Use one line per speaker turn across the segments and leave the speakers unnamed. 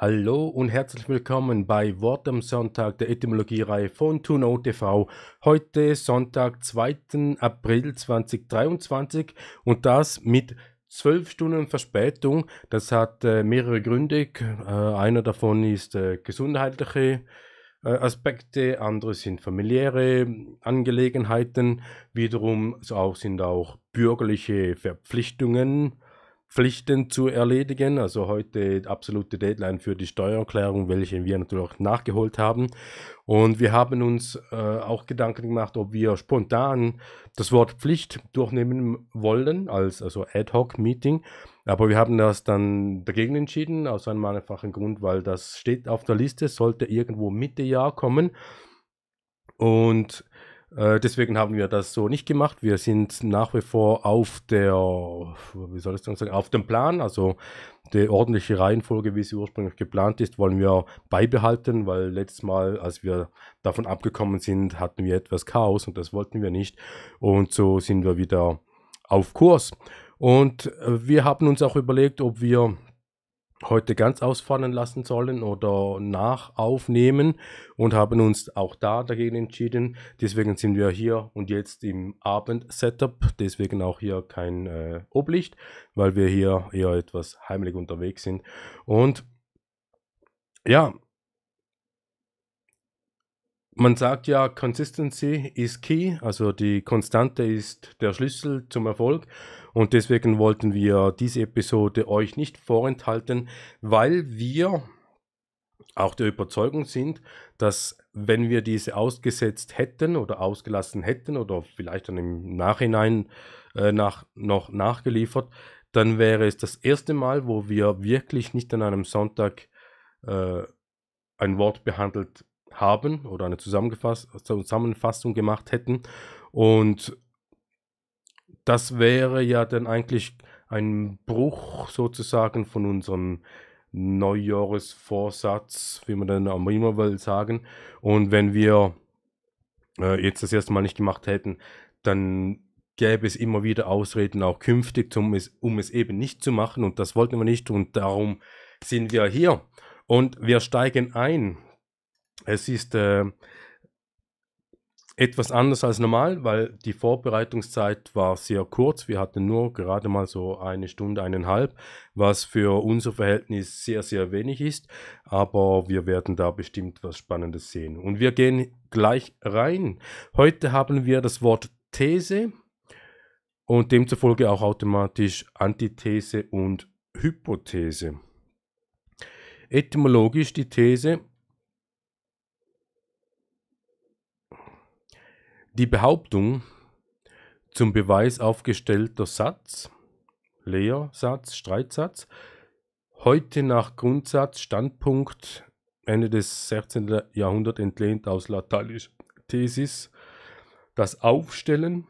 Hallo und herzlich willkommen bei Wort am Sonntag der Etymologiereihe von Tuno TV. Heute Sonntag, 2. April 2023 und das mit 12 Stunden Verspätung. Das hat äh, mehrere Gründe. Äh, einer davon ist äh, gesundheitliche äh, Aspekte, andere sind familiäre Angelegenheiten, wiederum auch sind auch bürgerliche Verpflichtungen Pflichten zu erledigen. Also heute absolute Deadline für die Steuererklärung, welche wir natürlich auch nachgeholt haben. Und wir haben uns äh, auch Gedanken gemacht, ob wir spontan das Wort Pflicht durchnehmen wollen, als also Ad-Hoc-Meeting. Aber wir haben das dann dagegen entschieden, aus einem einfachen Grund, weil das steht auf der Liste, sollte irgendwo Mitte Jahr kommen. Und äh, deswegen haben wir das so nicht gemacht. Wir sind nach wie vor auf der, wie soll ich sagen, auf dem Plan. Also die ordentliche Reihenfolge, wie sie ursprünglich geplant ist, wollen wir beibehalten, weil letztes Mal, als wir davon abgekommen sind, hatten wir etwas Chaos und das wollten wir nicht. Und so sind wir wieder auf Kurs. Und äh, wir haben uns auch überlegt, ob wir heute ganz ausfallen lassen sollen oder nachaufnehmen und haben uns auch da dagegen entschieden. Deswegen sind wir hier und jetzt im Abend-Setup, deswegen auch hier kein äh, Oblicht, weil wir hier eher etwas heimlich unterwegs sind. Und ja, man sagt ja, Consistency is key, also die Konstante ist der Schlüssel zum Erfolg. Und deswegen wollten wir diese Episode euch nicht vorenthalten, weil wir auch der Überzeugung sind, dass wenn wir diese ausgesetzt hätten oder ausgelassen hätten oder vielleicht dann im Nachhinein äh, nach, noch nachgeliefert, dann wäre es das erste Mal, wo wir wirklich nicht an einem Sonntag äh, ein Wort behandelt haben oder eine Zusammenfassung gemacht hätten. Und das wäre ja dann eigentlich ein Bruch sozusagen von unserem Neujahresvorsatz, wie man dann auch immer will sagen. Und wenn wir äh, jetzt das erste Mal nicht gemacht hätten, dann gäbe es immer wieder Ausreden, auch künftig, zum, um es eben nicht zu machen. Und das wollten wir nicht und darum sind wir hier. Und wir steigen ein es ist äh, etwas anders als normal, weil die Vorbereitungszeit war sehr kurz. Wir hatten nur gerade mal so eine Stunde, eineinhalb, was für unser Verhältnis sehr, sehr wenig ist. Aber wir werden da bestimmt was Spannendes sehen. Und wir gehen gleich rein. Heute haben wir das Wort These und demzufolge auch automatisch Antithese und Hypothese. Etymologisch die These Die Behauptung zum Beweis aufgestellter Satz, Lehrsatz, Streitsatz, heute nach Grundsatz, Standpunkt, Ende des 16. Jahrhunderts entlehnt aus lateinisch Thesis, das Aufstellen,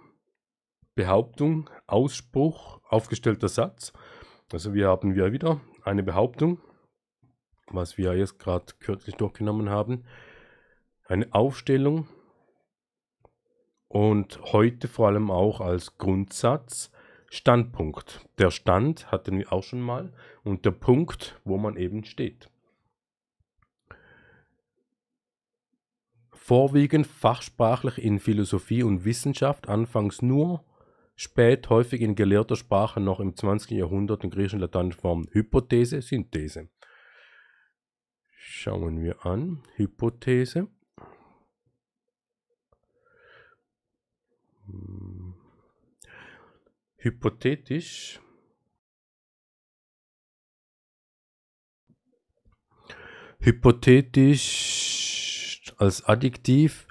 Behauptung, Ausspruch, aufgestellter Satz. Also wir haben wir wieder eine Behauptung, was wir jetzt gerade kürzlich durchgenommen haben, eine Aufstellung, und heute vor allem auch als Grundsatz Standpunkt. Der Stand hatten wir auch schon mal und der Punkt, wo man eben steht. Vorwiegend fachsprachlich in Philosophie und Wissenschaft, anfangs nur, spät häufig in gelehrter Sprache noch im 20. Jahrhundert in griechischen lateinischen Formen Hypothese, Synthese. Schauen wir an, Hypothese. Hm. hypothetisch hypothetisch als Adjektiv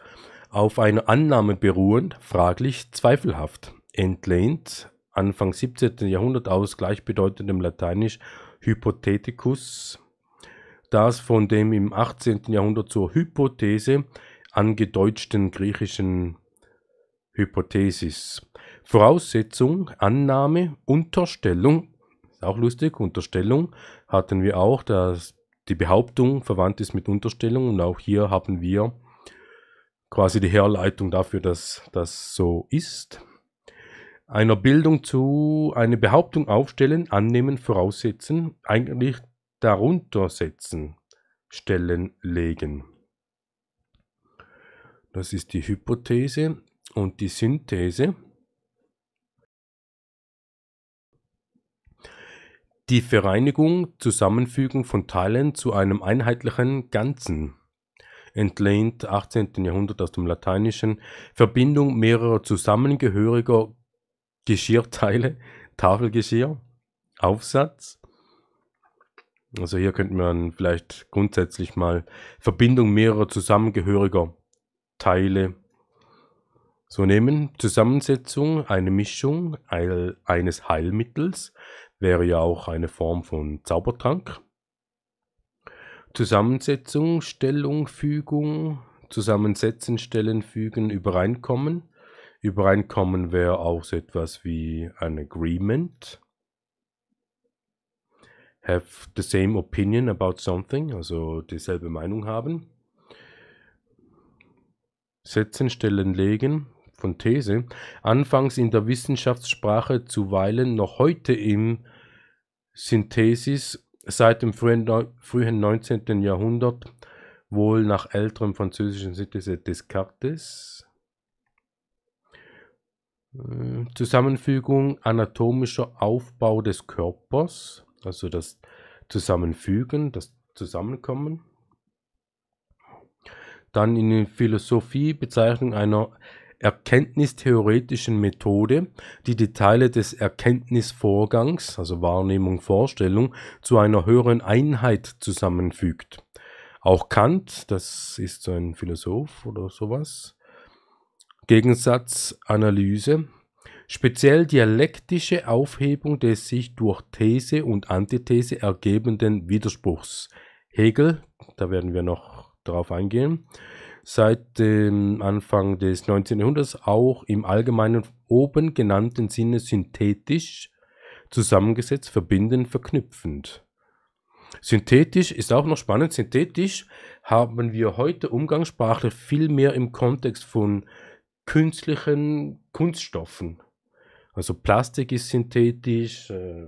auf einer Annahme beruhend, fraglich, zweifelhaft, entlehnt, Anfang 17. Jahrhundert aus gleichbedeutendem Lateinisch hypotheticus, das von dem im 18. Jahrhundert zur Hypothese angedeutschten griechischen Hypothesis. Voraussetzung, Annahme, Unterstellung, ist auch lustig, Unterstellung hatten wir auch, dass die Behauptung verwandt ist mit Unterstellung und auch hier haben wir quasi die Herleitung dafür, dass das so ist. Einer Bildung zu, eine Behauptung aufstellen, annehmen, voraussetzen, eigentlich darunter setzen, stellen, legen. Das ist die Hypothese. Und die Synthese, die Vereinigung, Zusammenfügung von Teilen zu einem einheitlichen Ganzen, entlehnt 18. Jahrhundert aus dem Lateinischen, Verbindung mehrerer zusammengehöriger Geschirrteile, Tafelgeschirr, Aufsatz. Also hier könnte man vielleicht grundsätzlich mal Verbindung mehrerer zusammengehöriger Teile, so nehmen Zusammensetzung, eine Mischung eines Heilmittels, wäre ja auch eine Form von Zaubertrank. Zusammensetzung, Stellung, Fügung, Zusammensetzen, Stellen, Fügen, Übereinkommen. Übereinkommen wäre auch so etwas wie ein Agreement. Have the same opinion about something, also dieselbe Meinung haben. Setzen, Stellen, Legen, von These, anfangs in der Wissenschaftssprache zuweilen noch heute im Synthesis seit dem frühen, frühen 19. Jahrhundert, wohl nach älterem französischen Synthesis Descartes, äh, Zusammenfügung anatomischer Aufbau des Körpers, also das Zusammenfügen, das Zusammenkommen. Dann in der Philosophie Bezeichnung einer erkenntnistheoretischen Methode, die die Teile des Erkenntnisvorgangs, also Wahrnehmung, Vorstellung, zu einer höheren Einheit zusammenfügt. Auch Kant, das ist so ein Philosoph oder sowas, Gegensatz, Analyse, speziell dialektische Aufhebung des sich durch These und Antithese ergebenden Widerspruchs. Hegel, da werden wir noch darauf eingehen, seit dem Anfang des 19. Jahrhunderts auch im allgemeinen oben genannten Sinne synthetisch, zusammengesetzt, verbindend, verknüpfend. Synthetisch ist auch noch spannend. Synthetisch haben wir heute Umgangssprache viel mehr im Kontext von künstlichen Kunststoffen. Also Plastik ist synthetisch, äh,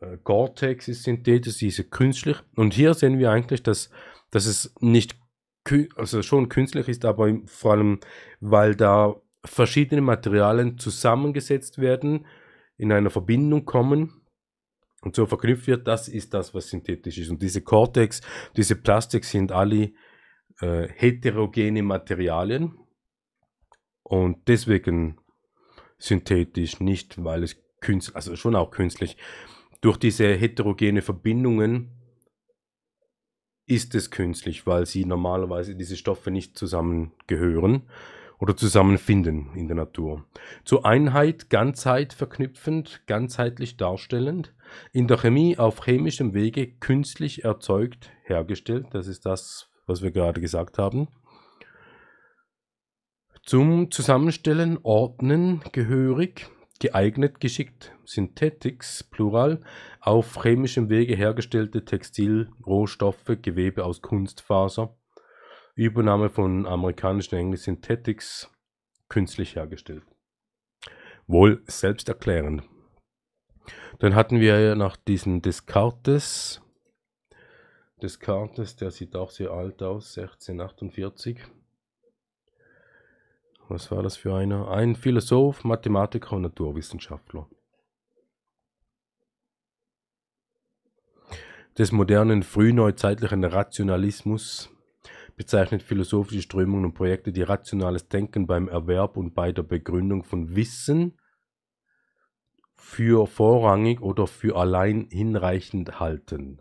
äh Gore-Tex ist synthetisch, diese künstlich. Und hier sehen wir eigentlich, dass, dass es nicht also schon künstlich ist, aber vor allem, weil da verschiedene Materialien zusammengesetzt werden, in einer Verbindung kommen und so verknüpft wird, das ist das, was synthetisch ist. Und diese Cortex, diese Plastik sind alle äh, heterogene Materialien und deswegen synthetisch, nicht weil es künstlich, also schon auch künstlich, durch diese heterogene Verbindungen ist es künstlich, weil sie normalerweise diese Stoffe nicht zusammengehören oder zusammenfinden in der Natur. Zur Einheit, Ganzheit verknüpfend, ganzheitlich darstellend, in der Chemie auf chemischem Wege künstlich erzeugt, hergestellt, das ist das, was wir gerade gesagt haben. Zum Zusammenstellen, Ordnen gehörig, geeignet geschickt. Synthetics, Plural, auf chemischem Wege hergestellte Textilrohstoffe, Gewebe aus Kunstfaser. Übernahme von amerikanischen Englisch Synthetics, künstlich hergestellt. Wohl selbsterklärend. Dann hatten wir nach diesem Descartes. Descartes, der sieht auch sehr alt aus, 1648 was war das für einer? Ein Philosoph, Mathematiker und Naturwissenschaftler. des modernen frühneuzeitlichen Rationalismus bezeichnet philosophische Strömungen und Projekte, die rationales Denken beim Erwerb und bei der Begründung von Wissen für vorrangig oder für allein hinreichend halten.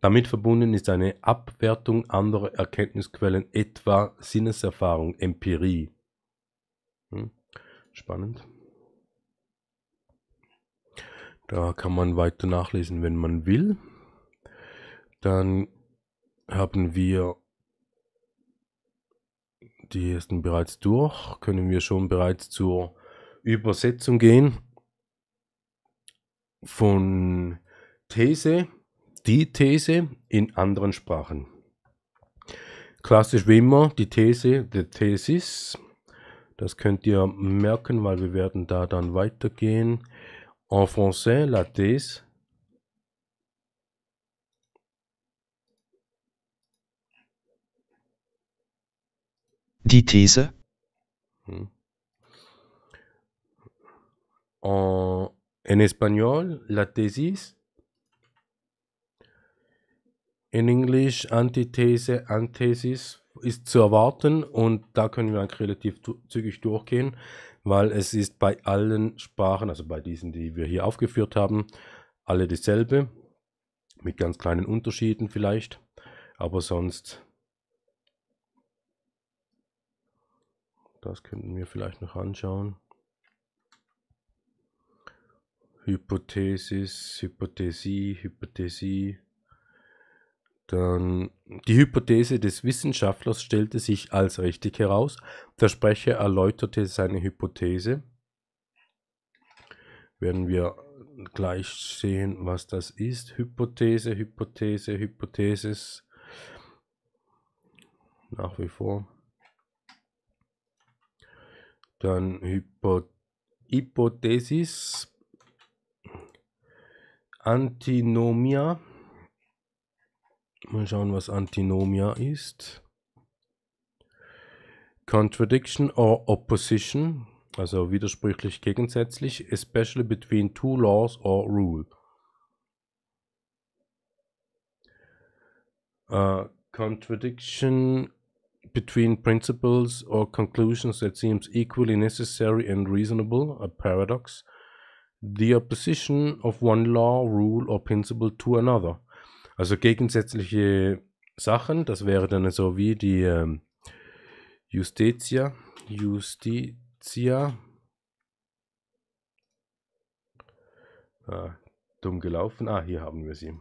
Damit verbunden ist eine Abwertung anderer Erkenntnisquellen, etwa Sinneserfahrung, Empirie. Spannend. Da kann man weiter nachlesen, wenn man will. Dann haben wir die ersten bereits durch. Können wir schon bereits zur Übersetzung gehen. Von These, die These in anderen Sprachen. Klassisch wie immer die These, the Thesis das könnt ihr merken, weil wir werden da dann weitergehen. En français, la thèse. Die These. Hm. En, en espagnol, la tesis. In English, Antithese, Anthesis ist zu erwarten und da können wir eigentlich relativ zügig durchgehen, weil es ist bei allen Sprachen, also bei diesen, die wir hier aufgeführt haben, alle dieselbe, mit ganz kleinen Unterschieden vielleicht, aber sonst, das könnten wir vielleicht noch anschauen. Hypothesis, Hypothesie, Hypothesie. Dann die Hypothese des Wissenschaftlers stellte sich als richtig heraus. Der Sprecher erläuterte seine Hypothese. Werden wir gleich sehen, was das ist. Hypothese, Hypothese, Hypothesis. Nach wie vor. Dann Hypo Hypothesis. Antinomia. Mal schauen, was Antinomia ist. Contradiction or opposition, also widersprüchlich gegensätzlich, especially between two laws or rule. Uh, contradiction between principles or conclusions that seems equally necessary and reasonable, a paradox, the opposition of one law, rule or principle to another. Also gegensätzliche Sachen, das wäre dann so wie die ähm, Justitia, Justitia, ah, dumm gelaufen, ah, hier haben wir sie.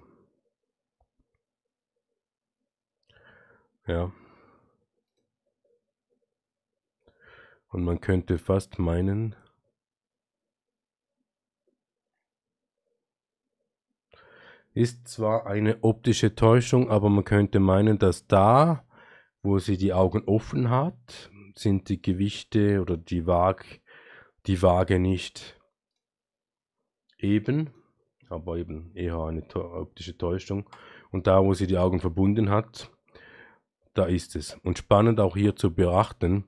Ja. Und man könnte fast meinen, Ist zwar eine optische Täuschung, aber man könnte meinen, dass da, wo sie die Augen offen hat, sind die Gewichte oder die, Waag, die Waage nicht eben, aber eben eher eine optische Täuschung. Und da, wo sie die Augen verbunden hat, da ist es. Und spannend auch hier zu beachten,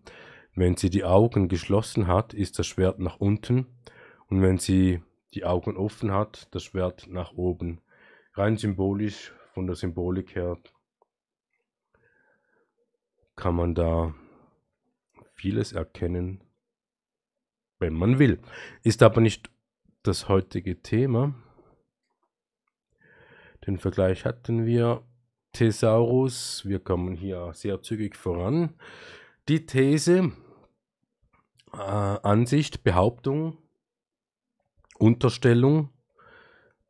wenn sie die Augen geschlossen hat, ist das Schwert nach unten. Und wenn sie die Augen offen hat, das Schwert nach oben rein symbolisch, von der Symbolik her, kann man da vieles erkennen, wenn man will. Ist aber nicht das heutige Thema. Den Vergleich hatten wir. Thesaurus, wir kommen hier sehr zügig voran. Die These, äh, Ansicht, Behauptung, Unterstellung,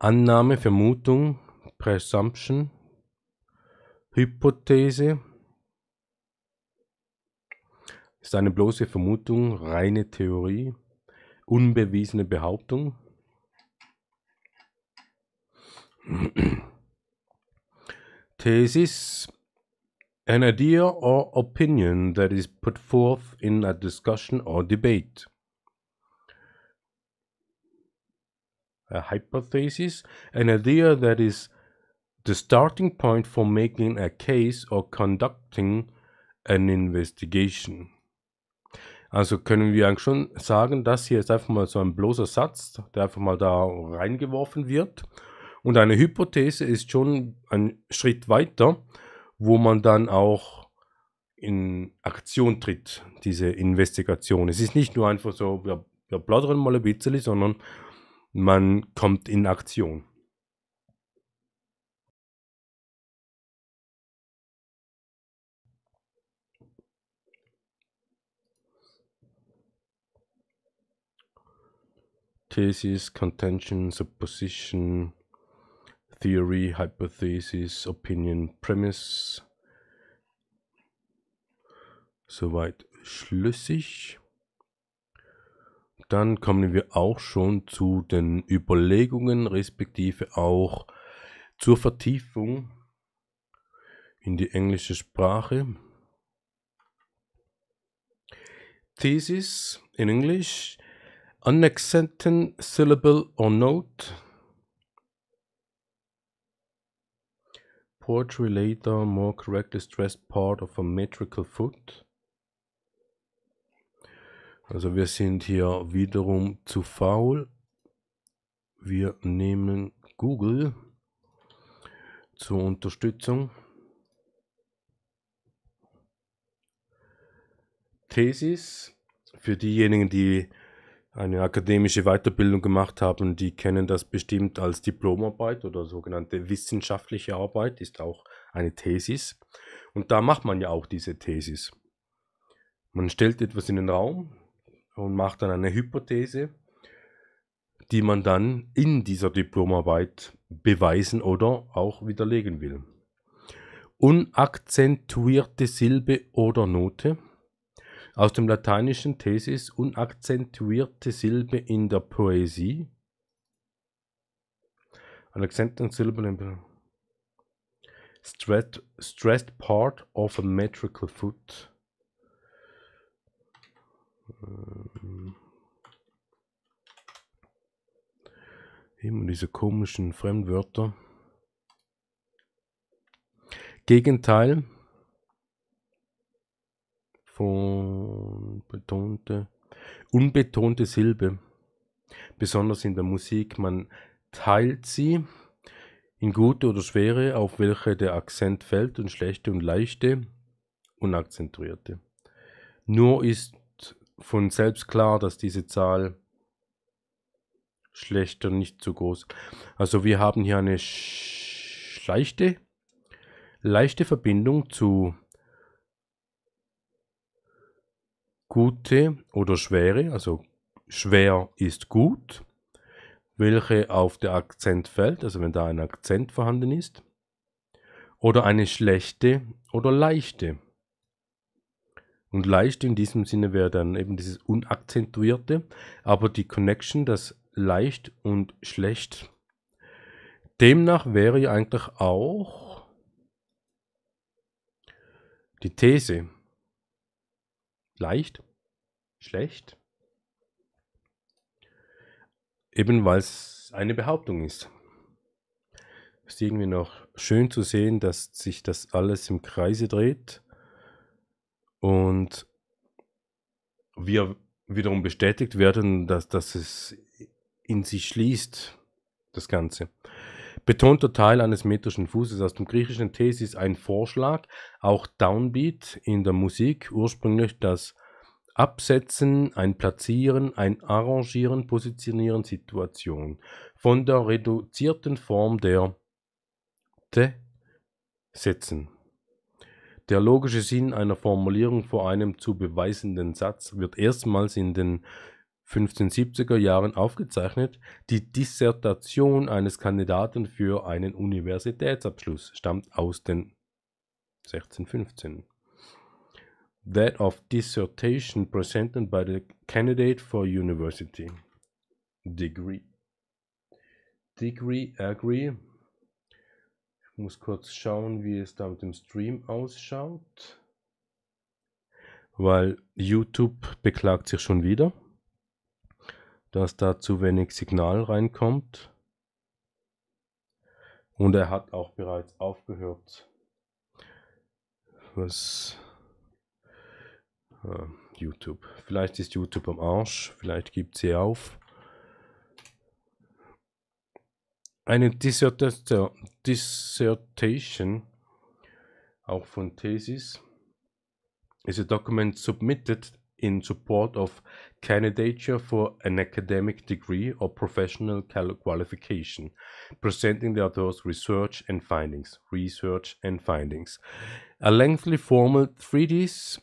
Annahme, Vermutung, Presumption, Hypothese ist eine bloße Vermutung, reine Theorie, unbewiesene Behauptung. Thesis an idea or opinion that is put forth in a discussion or debate. a hypothesis, an idea that is the starting point for making a case or conducting an investigation. Also können wir eigentlich schon sagen, das hier ist einfach mal so ein bloßer Satz, der einfach mal da reingeworfen wird. Und eine Hypothese ist schon ein Schritt weiter, wo man dann auch in Aktion tritt, diese Investigation. Es ist nicht nur einfach so, wir, wir plaudern mal ein bisschen, sondern man kommt in Aktion. thesis, contention, supposition, theory, hypothesis, opinion, premise. Soweit schlüssig dann kommen wir auch schon zu den Überlegungen, respektive auch zur Vertiefung in die englische Sprache. Thesis in Englisch, unaccented syllable or note. Poetry later more correctly stressed part of a metrical foot. Also wir sind hier wiederum zu faul. Wir nehmen Google zur Unterstützung. Thesis. Für diejenigen, die eine akademische Weiterbildung gemacht haben, die kennen das bestimmt als Diplomarbeit oder sogenannte wissenschaftliche Arbeit, ist auch eine Thesis. Und da macht man ja auch diese Thesis. Man stellt etwas in den Raum, und macht dann eine Hypothese, die man dann in dieser Diplomarbeit beweisen oder auch widerlegen will. Unakzentuierte Silbe oder Note. Aus dem lateinischen Thesis unakzentuierte Silbe in der Poesie. Accented stressed part of a metrical foot. Immer ähm, diese komischen Fremdwörter. Gegenteil von betonte, unbetonte Silbe. Besonders in der Musik, man teilt sie in gute oder schwere, auf welche der Akzent fällt und schlechte und leichte, unakzentuierte. Nur ist von selbst klar, dass diese Zahl schlechter nicht zu groß. Also wir haben hier eine leichte, leichte Verbindung zu gute oder schwere, also schwer ist gut, welche auf der Akzent fällt, also wenn da ein Akzent vorhanden ist, oder eine schlechte oder leichte. Und leicht in diesem Sinne wäre dann eben dieses Unakzentuierte, aber die Connection, das leicht und schlecht. Demnach wäre ja eigentlich auch die These leicht, schlecht, eben weil es eine Behauptung ist. Ist irgendwie noch schön zu sehen, dass sich das alles im Kreise dreht und wir wiederum bestätigt werden, dass, dass es in sich schließt, das Ganze. Betonter Teil eines metrischen Fußes aus dem griechischen Thesis ein Vorschlag, auch Downbeat in der Musik, ursprünglich das Absetzen, ein Platzieren, ein Arrangieren, Positionieren, Situation. Von der reduzierten Form der Te setzen. Der logische Sinn einer Formulierung vor einem zu beweisenden Satz wird erstmals in den 1570er Jahren aufgezeichnet. Die Dissertation eines Kandidaten für einen Universitätsabschluss stammt aus den 1615. That of dissertation presented by the candidate for university. Degree. Degree, agree, ich muss kurz schauen, wie es da mit dem Stream ausschaut. Weil YouTube beklagt sich schon wieder, dass da zu wenig Signal reinkommt. Und er hat auch bereits aufgehört. Was äh, YouTube. Vielleicht ist YouTube am Arsch, vielleicht gibt sie auf. eine Dissertation, Dissertation, auch von Thesis, is a document submitted in support of candidature for an academic degree or professional qualification, presenting the author's research and findings. Research and findings. A lengthy formal treatise,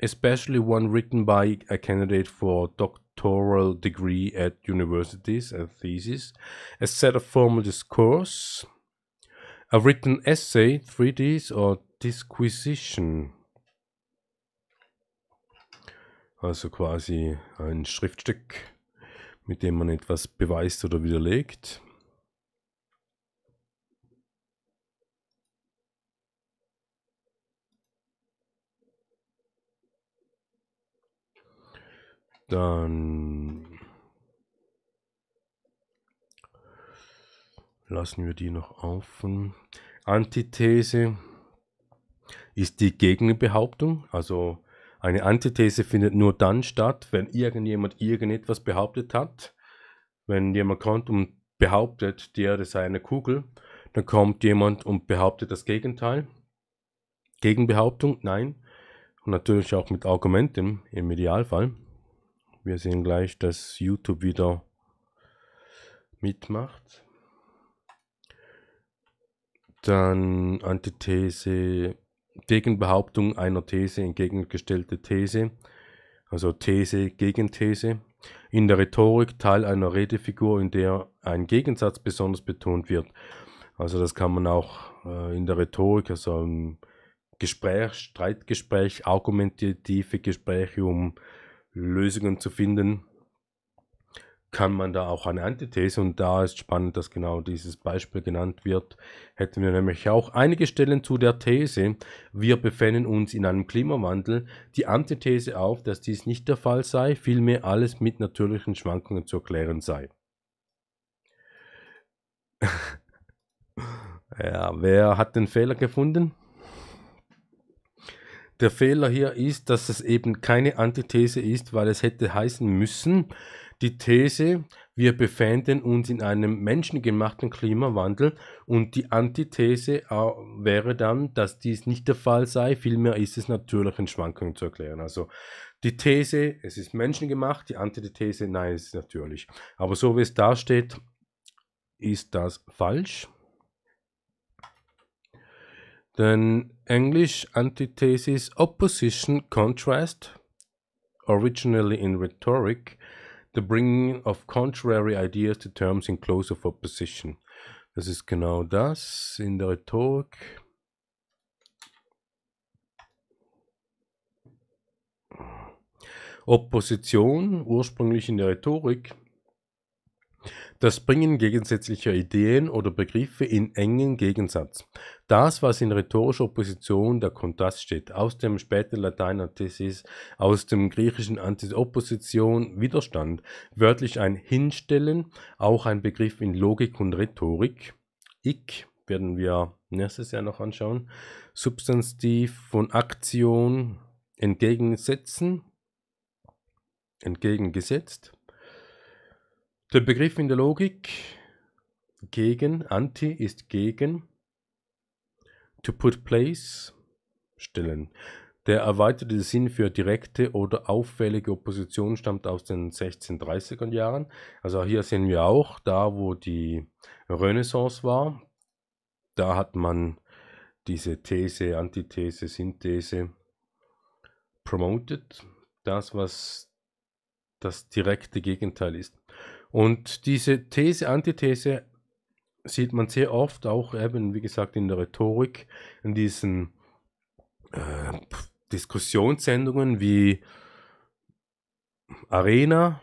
especially one written by a candidate for doctor doctoral degree at universities and theses, a set of formal discourse, a written essay, treatise, or disquisition. Also quasi ein Schriftstück, mit dem man etwas beweist oder widerlegt. Dann lassen wir die noch offen. Antithese ist die Gegenbehauptung. Also eine Antithese findet nur dann statt, wenn irgendjemand irgendetwas behauptet hat. Wenn jemand kommt und behauptet, der sei eine Kugel, dann kommt jemand und behauptet das Gegenteil. Gegenbehauptung, nein. Und natürlich auch mit Argumenten im Idealfall. Wir sehen gleich, dass YouTube wieder mitmacht. Dann Antithese, Gegenbehauptung einer These, entgegengestellte These, also These, Gegenthese. In der Rhetorik Teil einer Redefigur, in der ein Gegensatz besonders betont wird. Also das kann man auch äh, in der Rhetorik, also im Gespräch, Streitgespräch, argumentative Gespräche, um Lösungen zu finden, kann man da auch eine Antithese und da ist spannend, dass genau dieses Beispiel genannt wird. Hätten wir nämlich auch einige Stellen zu der These, wir befinden uns in einem Klimawandel, die Antithese auf, dass dies nicht der Fall sei, vielmehr alles mit natürlichen Schwankungen zu erklären sei. ja, wer hat den Fehler gefunden? Der Fehler hier ist, dass es eben keine Antithese ist, weil es hätte heißen müssen, die These, wir befänden uns in einem menschengemachten Klimawandel und die Antithese äh, wäre dann, dass dies nicht der Fall sei, vielmehr ist es natürlich in Schwankungen zu erklären. Also die These, es ist menschengemacht, die Antithese, nein, es ist natürlich. Aber so wie es da steht, ist das falsch. Denn English antithesis opposition contrast, originally in rhetoric, the bringing of contrary Ideas to Terms in Close of Opposition. Das ist genau das in der Rhetorik. Opposition, ursprünglich in der Rhetorik, Das Bringen gegensätzlicher Ideen oder Begriffe in engen Gegensatz. Das, was in rhetorischer Opposition der Kontrast steht, aus dem späten Latein Antithesis, aus dem griechischen Opposition, Widerstand, wörtlich ein Hinstellen, auch ein Begriff in Logik und Rhetorik. Ich werden wir nächstes Jahr noch anschauen. Substantiv von Aktion entgegensetzen, entgegengesetzt der Begriff in der Logik gegen, anti ist gegen, to put place, stellen. Der erweiterte Sinn für direkte oder auffällige Opposition stammt aus den 1630er Jahren. Also hier sehen wir auch, da wo die Renaissance war, da hat man diese These, Antithese, Synthese promoted. Das, was das direkte Gegenteil ist. Und diese These, Antithese sieht man sehr oft auch eben, wie gesagt, in der Rhetorik, in diesen äh, Diskussionssendungen wie Arena,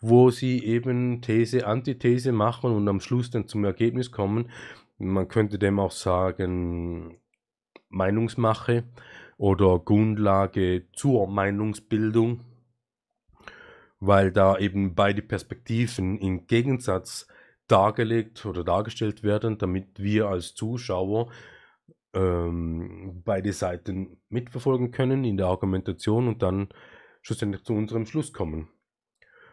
wo sie eben These, Antithese machen und am Schluss dann zum Ergebnis kommen. Man könnte dem auch sagen, Meinungsmache oder Grundlage zur Meinungsbildung weil da eben beide Perspektiven im Gegensatz dargelegt oder dargestellt werden, damit wir als Zuschauer ähm, beide Seiten mitverfolgen können in der Argumentation und dann schlussendlich zu unserem Schluss kommen.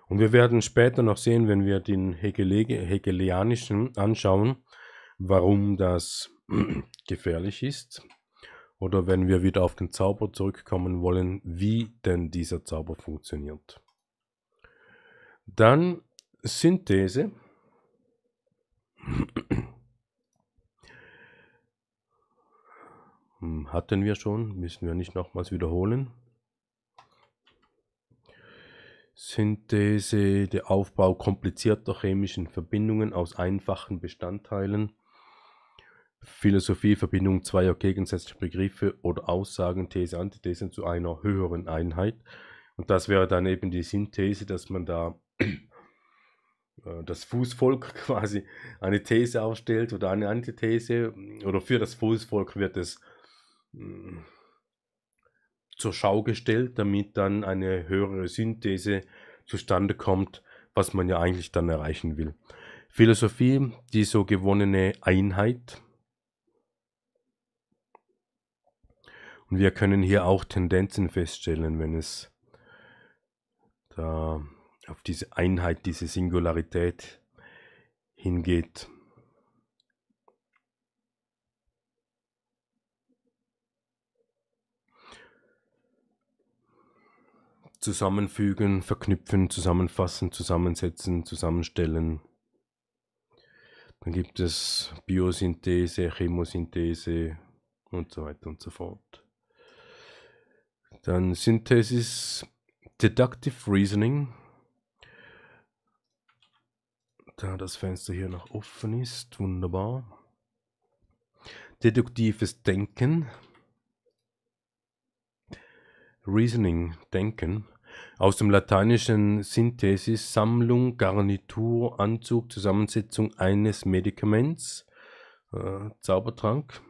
Und wir werden später noch sehen, wenn wir den Hegele Hegelianischen anschauen, warum das gefährlich ist. Oder wenn wir wieder auf den Zauber zurückkommen wollen, wie denn dieser Zauber funktioniert. Dann Synthese. Hm, hatten wir schon, müssen wir nicht nochmals wiederholen. Synthese, der Aufbau komplizierter chemischen Verbindungen aus einfachen Bestandteilen. Philosophie, Verbindung zweier gegensätzlicher Begriffe oder Aussagen, These, Antithesen zu einer höheren Einheit. Und das wäre dann eben die Synthese, dass man da äh, das Fußvolk quasi eine These aufstellt oder eine Antithese mm, oder für das Fußvolk wird es mm, zur Schau gestellt, damit dann eine höhere Synthese zustande kommt, was man ja eigentlich dann erreichen will. Philosophie, die so gewonnene Einheit. Und wir können hier auch Tendenzen feststellen, wenn es da auf diese Einheit, diese Singularität hingeht. Zusammenfügen, verknüpfen, zusammenfassen, zusammensetzen, zusammenstellen. Dann gibt es Biosynthese, Chemosynthese und so weiter und so fort. Dann Synthesis, Deductive Reasoning, da das Fenster hier noch offen ist. Wunderbar. Deduktives Denken. Reasoning, Denken. Aus dem lateinischen Synthesis Sammlung, Garnitur, Anzug, Zusammensetzung eines Medikaments. Äh, Zaubertrank.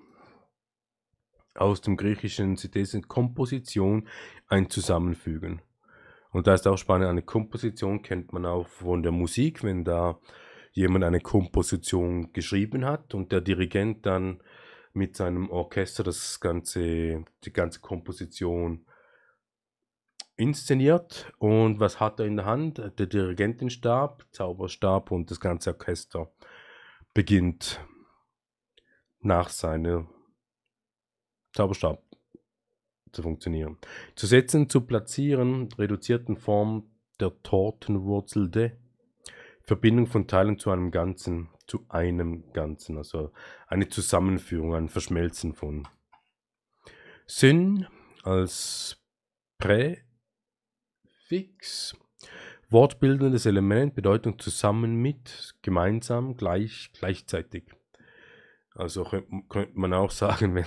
Aus dem griechischen Synthesis Komposition, ein Zusammenfügen. Und da ist auch spannend, eine Komposition kennt man auch von der Musik, wenn da jemand eine Komposition geschrieben hat und der Dirigent dann mit seinem Orchester das ganze, die ganze Komposition inszeniert. Und was hat er in der Hand? Der Dirigentenstab, Zauberstab und das ganze Orchester beginnt nach seinem Zauberstab zu funktionieren. Zu setzen, zu platzieren, reduzierten Form der Tortenwurzel de. Verbindung von Teilen zu einem Ganzen, zu einem Ganzen, also eine Zusammenführung, ein Verschmelzen von. Sinn als Präfix, wortbildendes Element, Bedeutung zusammen mit, gemeinsam, gleich, gleichzeitig. Also könnte man auch sagen, wenn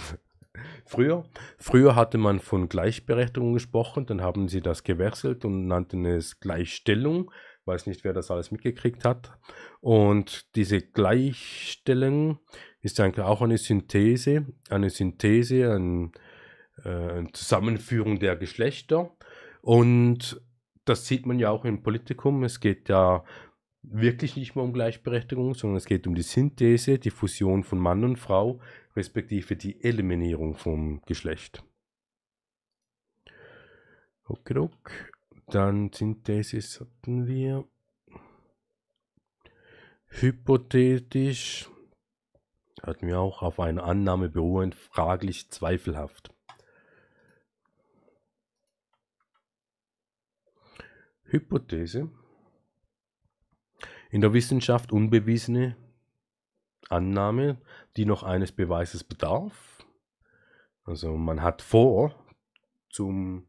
früher. Früher hatte man von Gleichberechtigung gesprochen, dann haben sie das gewechselt und nannten es Gleichstellung. Weiß nicht, wer das alles mitgekriegt hat. Und diese Gleichstellung ist eigentlich auch eine Synthese, eine Synthese, eine, äh, eine Zusammenführung der Geschlechter. Und das sieht man ja auch im Politikum. Es geht ja wirklich nicht mehr um Gleichberechtigung, sondern es geht um die Synthese, die Fusion von Mann und Frau, respektive die Eliminierung vom Geschlecht. Ruck, Dann Synthesis hatten wir. Hypothetisch hatten wir auch auf eine Annahme beruhend fraglich zweifelhaft. Hypothese. In der Wissenschaft unbewiesene, Annahme, die noch eines Beweises bedarf. Also man hat vor, zum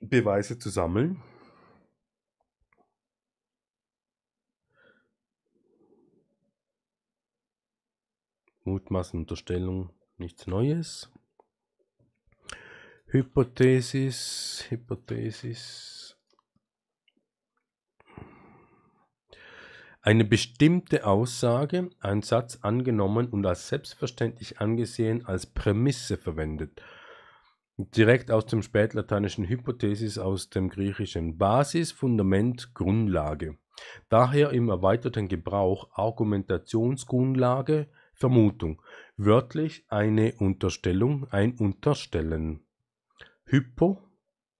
Beweise zu sammeln. Mutmaßen, nichts Neues. Hypothesis, Hypothesis. eine bestimmte Aussage, ein Satz angenommen und als selbstverständlich angesehen, als Prämisse verwendet. Direkt aus dem spätlateinischen Hypothesis, aus dem griechischen Basis, Fundament, Grundlage. Daher im erweiterten Gebrauch Argumentationsgrundlage, Vermutung. Wörtlich eine Unterstellung, ein Unterstellen. Hypo,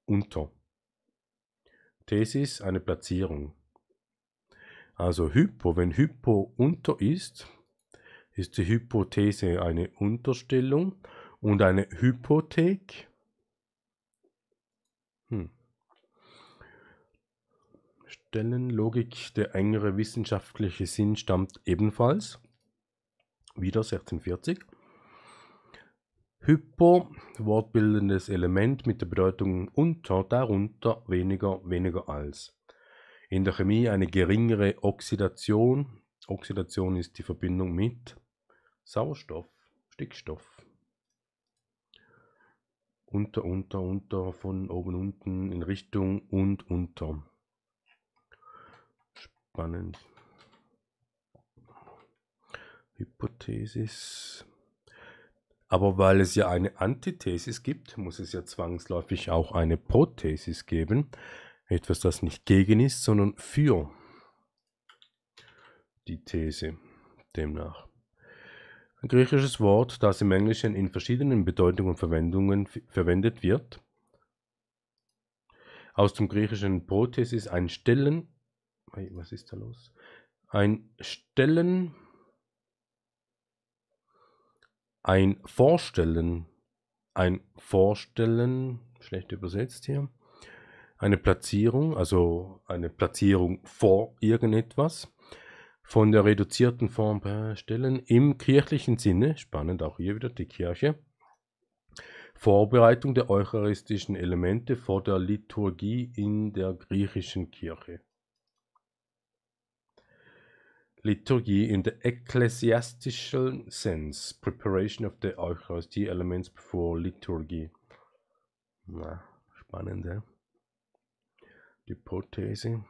unter. Thesis, eine Platzierung. Also Hypo, wenn Hypo unter ist, ist die Hypothese eine Unterstellung und eine Hypothek. Hm. Stellenlogik, der engere wissenschaftliche Sinn stammt ebenfalls. Wieder 1640. Hypo, wortbildendes Element mit der Bedeutung unter, darunter, weniger, weniger als. In der Chemie eine geringere Oxidation. Oxidation ist die Verbindung mit Sauerstoff, Stickstoff. Unter, unter, unter, von oben, unten, in Richtung und unter. Spannend. Hypothesis. Aber weil es ja eine Antithesis gibt, muss es ja zwangsläufig auch eine Prothesis geben. Etwas, das nicht gegen ist, sondern für die These demnach. Ein griechisches Wort, das im Englischen in verschiedenen Bedeutungen und Verwendungen verwendet wird. Aus dem griechischen Prothesis ein Stellen. Was ist da los? Ein Stellen. Ein Vorstellen. Ein Vorstellen. Schlecht übersetzt hier eine Platzierung, also eine Platzierung vor irgendetwas, von der reduzierten Form herstellen im kirchlichen Sinne, spannend auch hier wieder die Kirche, Vorbereitung der eucharistischen Elemente vor der Liturgie in der griechischen Kirche. Liturgie in the ecclesiastical sense, preparation of the Eucharistie elements before liturgy. Na, spannend, ja? Hypothese.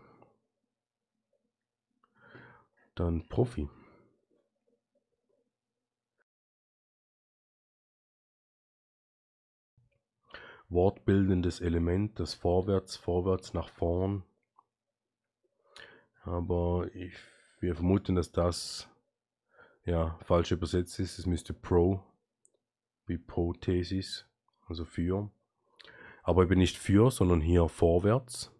Dann Profi. Wortbildendes Element, das vorwärts, vorwärts, nach vorn. Aber ich, wir vermuten, dass das ja falsch übersetzt ist. Es müsste Pro wie Prothesis, also für. Aber eben nicht für, sondern hier vorwärts.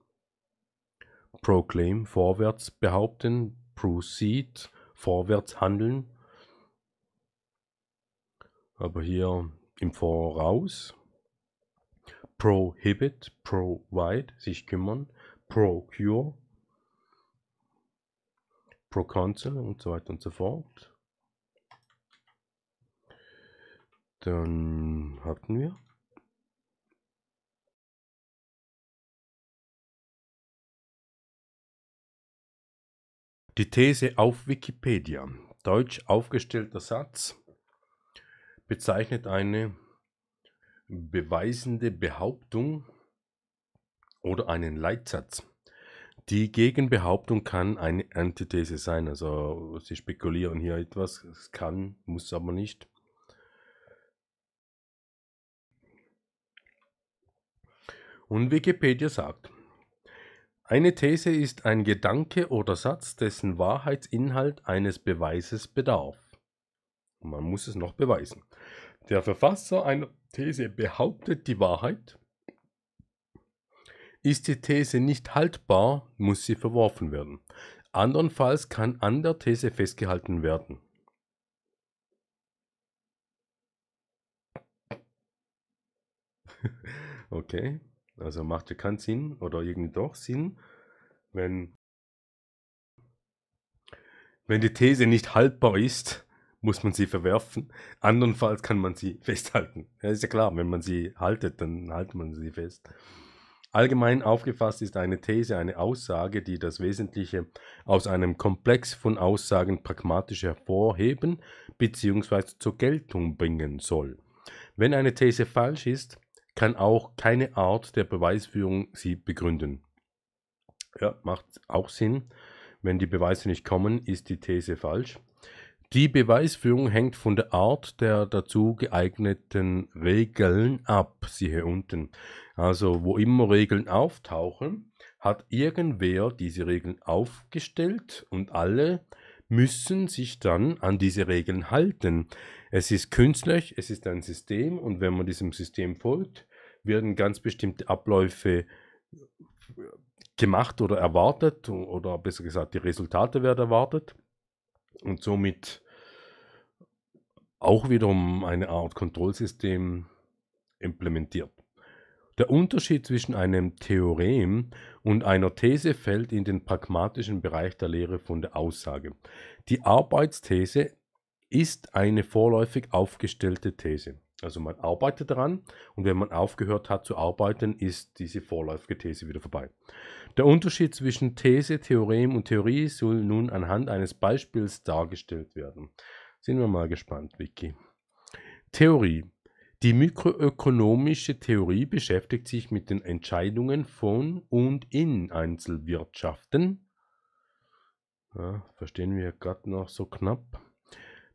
Proclaim vorwärts behaupten, Proceed vorwärts handeln. Aber hier im Voraus Prohibit, Provide, sich kümmern, Procure, Proconsul und so weiter und so fort. Dann hatten wir Die These auf Wikipedia. Deutsch aufgestellter Satz bezeichnet eine beweisende Behauptung oder einen Leitsatz. Die Gegenbehauptung kann eine Antithese sein. Also sie spekulieren hier etwas, es kann, muss aber nicht. Und Wikipedia sagt, eine These ist ein Gedanke oder Satz, dessen Wahrheitsinhalt eines Beweises bedarf. Man muss es noch beweisen. Der Verfasser einer These behauptet die Wahrheit. Ist die These nicht haltbar, muss sie verworfen werden. Andernfalls kann an der These festgehalten werden. okay. Also macht ja keinen Sinn oder irgendwie doch Sinn, wenn, wenn die These nicht haltbar ist, muss man sie verwerfen. Andernfalls kann man sie festhalten. Ja, ist ja klar, wenn man sie haltet, dann haltet man sie fest. Allgemein aufgefasst ist eine These eine Aussage, die das Wesentliche aus einem Komplex von Aussagen pragmatisch hervorheben bzw. zur Geltung bringen soll. Wenn eine These falsch ist, kann auch keine Art der Beweisführung sie begründen. Ja, macht auch Sinn. Wenn die Beweise nicht kommen, ist die These falsch. Die Beweisführung hängt von der Art der dazu geeigneten Regeln ab. Siehe unten. Also wo immer Regeln auftauchen, hat irgendwer diese Regeln aufgestellt und alle müssen sich dann an diese Regeln halten. Es ist künstlich, es ist ein System und wenn man diesem System folgt, werden ganz bestimmte Abläufe gemacht oder erwartet oder besser gesagt die Resultate werden erwartet und somit auch wiederum eine Art Kontrollsystem implementiert. Der Unterschied zwischen einem Theorem und einer These fällt in den pragmatischen Bereich der Lehre von der Aussage. Die Arbeitsthese ist eine vorläufig aufgestellte These. Also man arbeitet daran und wenn man aufgehört hat zu arbeiten, ist diese vorläufige These wieder vorbei. Der Unterschied zwischen These, Theorem und Theorie soll nun anhand eines Beispiels dargestellt werden. Sind wir mal gespannt, Vicky. Theorie. Die mikroökonomische Theorie beschäftigt sich mit den Entscheidungen von und in Einzelwirtschaften. Ja, verstehen wir gerade noch so knapp.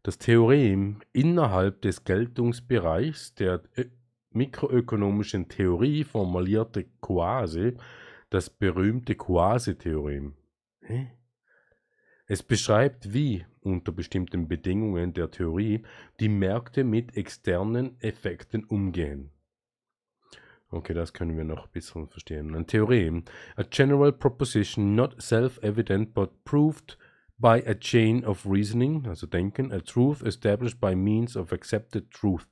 Das Theorem innerhalb des Geltungsbereichs der äh, mikroökonomischen Theorie formulierte quasi das berühmte quasi theorem Es beschreibt, wie unter bestimmten Bedingungen der Theorie die Märkte mit externen Effekten umgehen. Okay, das können wir noch ein bisschen verstehen. Ein Theorem. A general proposition not self-evident but proved by a chain of reasoning, also Denken, a truth established by means of accepted truth.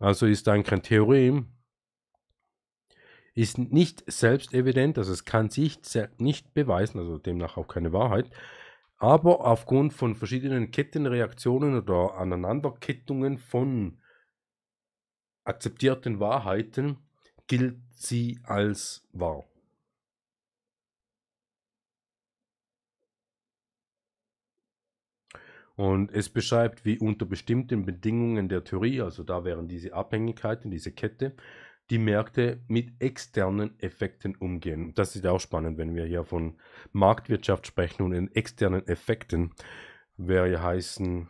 Also ist dann kein Theorem, ist nicht selbst evident, also es kann sich nicht beweisen, also demnach auch keine Wahrheit, aber aufgrund von verschiedenen Kettenreaktionen oder Aneinanderkettungen von akzeptierten Wahrheiten gilt sie als wahr. Und es beschreibt, wie unter bestimmten Bedingungen der Theorie, also da wären diese Abhängigkeiten, diese Kette, die Märkte mit externen Effekten umgehen. Das ist auch spannend, wenn wir hier von Marktwirtschaft sprechen und in externen Effekten wäre ja heißen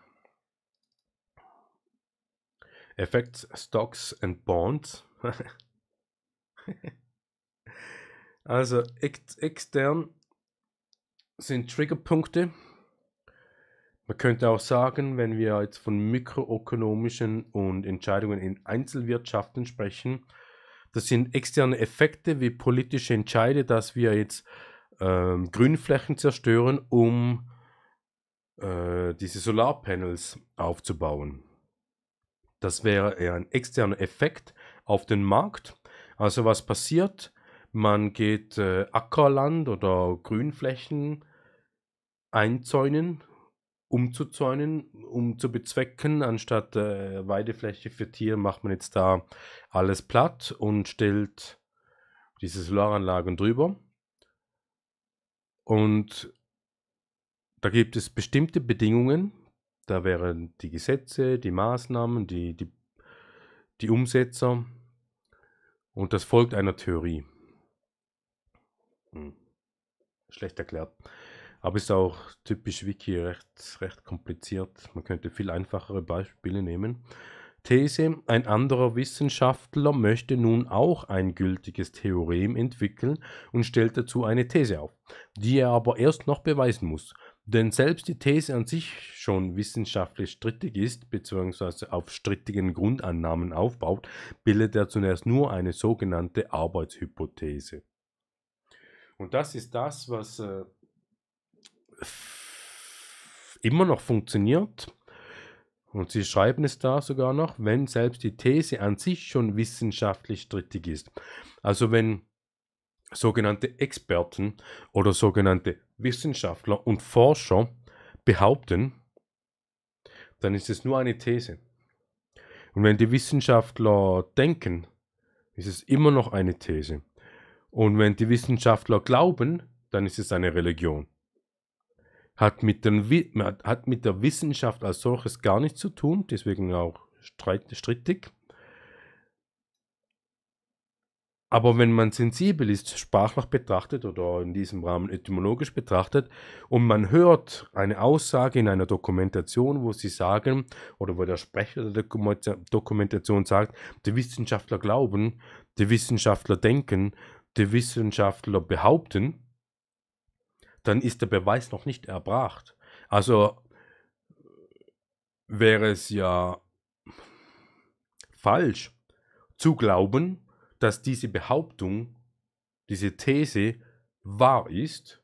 Effects, Stocks and Bonds. also ex extern sind Triggerpunkte man könnte auch sagen, wenn wir jetzt von mikroökonomischen und Entscheidungen in Einzelwirtschaften sprechen, das sind externe Effekte wie politische Entscheide, dass wir jetzt ähm, Grünflächen zerstören, um äh, diese Solarpanels aufzubauen. Das wäre eher ein externer Effekt auf den Markt. Also was passiert? Man geht äh, Ackerland oder Grünflächen einzäunen umzuzäunen, um zu bezwecken. Anstatt äh, Weidefläche für Tiere macht man jetzt da alles platt und stellt diese Solaranlagen drüber. Und da gibt es bestimmte Bedingungen. Da wären die Gesetze, die Maßnahmen, die, die, die Umsetzer. Und das folgt einer Theorie. Hm. Schlecht erklärt. Aber ist auch typisch Wiki recht, recht kompliziert. Man könnte viel einfachere Beispiele nehmen. These, ein anderer Wissenschaftler möchte nun auch ein gültiges Theorem entwickeln und stellt dazu eine These auf, die er aber erst noch beweisen muss. Denn selbst die These an sich schon wissenschaftlich strittig ist, beziehungsweise auf strittigen Grundannahmen aufbaut, bildet er zunächst nur eine sogenannte Arbeitshypothese. Und das ist das, was... Äh, immer noch funktioniert. Und sie schreiben es da sogar noch, wenn selbst die These an sich schon wissenschaftlich strittig ist. Also wenn sogenannte Experten oder sogenannte Wissenschaftler und Forscher behaupten, dann ist es nur eine These. Und wenn die Wissenschaftler denken, ist es immer noch eine These. Und wenn die Wissenschaftler glauben, dann ist es eine Religion hat mit, den, hat mit der Wissenschaft als solches gar nichts zu tun, deswegen auch streit, strittig. Aber wenn man sensibel ist, sprachlich betrachtet oder in diesem Rahmen etymologisch betrachtet, und man hört eine Aussage in einer Dokumentation, wo sie sagen, oder wo der Sprecher der Dokumentation sagt, die Wissenschaftler glauben, die Wissenschaftler denken, die Wissenschaftler behaupten, dann ist der Beweis noch nicht erbracht. Also wäre es ja falsch zu glauben, dass diese Behauptung, diese These wahr ist,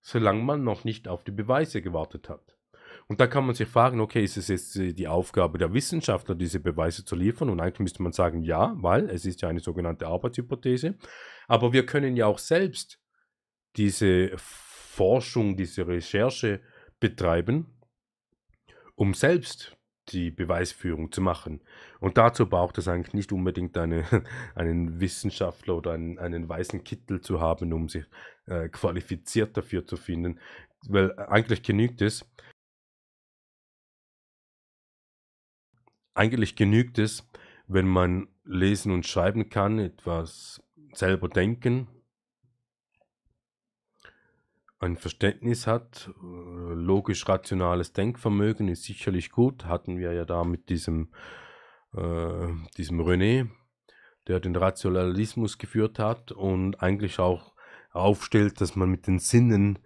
solange man noch nicht auf die Beweise gewartet hat. Und da kann man sich fragen, okay, ist es jetzt äh, die Aufgabe der Wissenschaftler, diese Beweise zu liefern? Und eigentlich müsste man sagen, ja, weil es ist ja eine sogenannte Arbeitshypothese. Aber wir können ja auch selbst diese Forschung, diese Recherche betreiben, um selbst die Beweisführung zu machen. Und dazu braucht es eigentlich nicht unbedingt eine, einen Wissenschaftler oder einen, einen weißen Kittel zu haben, um sich äh, qualifiziert dafür zu finden, weil äh, eigentlich genügt es, eigentlich genügt es, wenn man lesen und schreiben kann, etwas selber denken ein Verständnis hat, äh, logisch-rationales Denkvermögen ist sicherlich gut, hatten wir ja da mit diesem, äh, diesem René, der den Rationalismus geführt hat und eigentlich auch aufstellt, dass man mit den Sinnen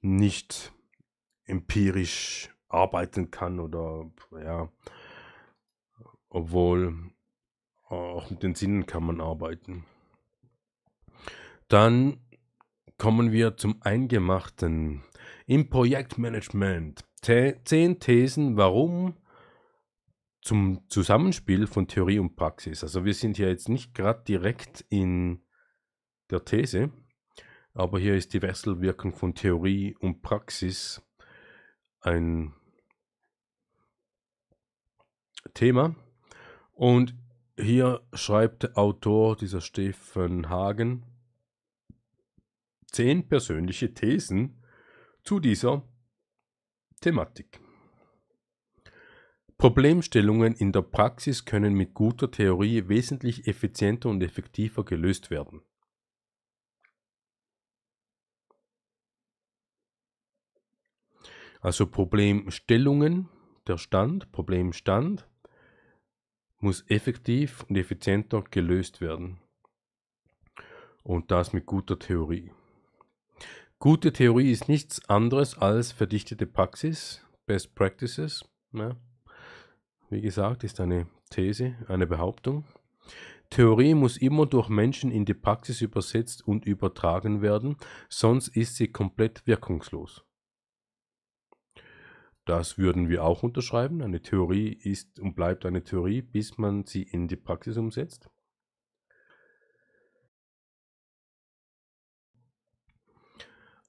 nicht empirisch arbeiten kann oder ja, obwohl auch mit den Sinnen kann man arbeiten. Dann kommen wir zum Eingemachten. Im Projektmanagement. Te zehn Thesen, warum zum Zusammenspiel von Theorie und Praxis. Also wir sind hier jetzt nicht gerade direkt in der These, aber hier ist die Wechselwirkung von Theorie und Praxis ein Thema. Und hier schreibt der Autor, dieser Stefan Hagen, zehn persönliche Thesen zu dieser Thematik. Problemstellungen in der Praxis können mit guter Theorie wesentlich effizienter und effektiver gelöst werden. Also Problemstellungen, der Stand, Problemstand muss effektiv und effizienter gelöst werden. Und das mit guter Theorie. Gute Theorie ist nichts anderes als verdichtete Praxis, Best Practices. Ne? Wie gesagt, ist eine These, eine Behauptung. Theorie muss immer durch Menschen in die Praxis übersetzt und übertragen werden, sonst ist sie komplett wirkungslos. Das würden wir auch unterschreiben. Eine Theorie ist und bleibt eine Theorie, bis man sie in die Praxis umsetzt.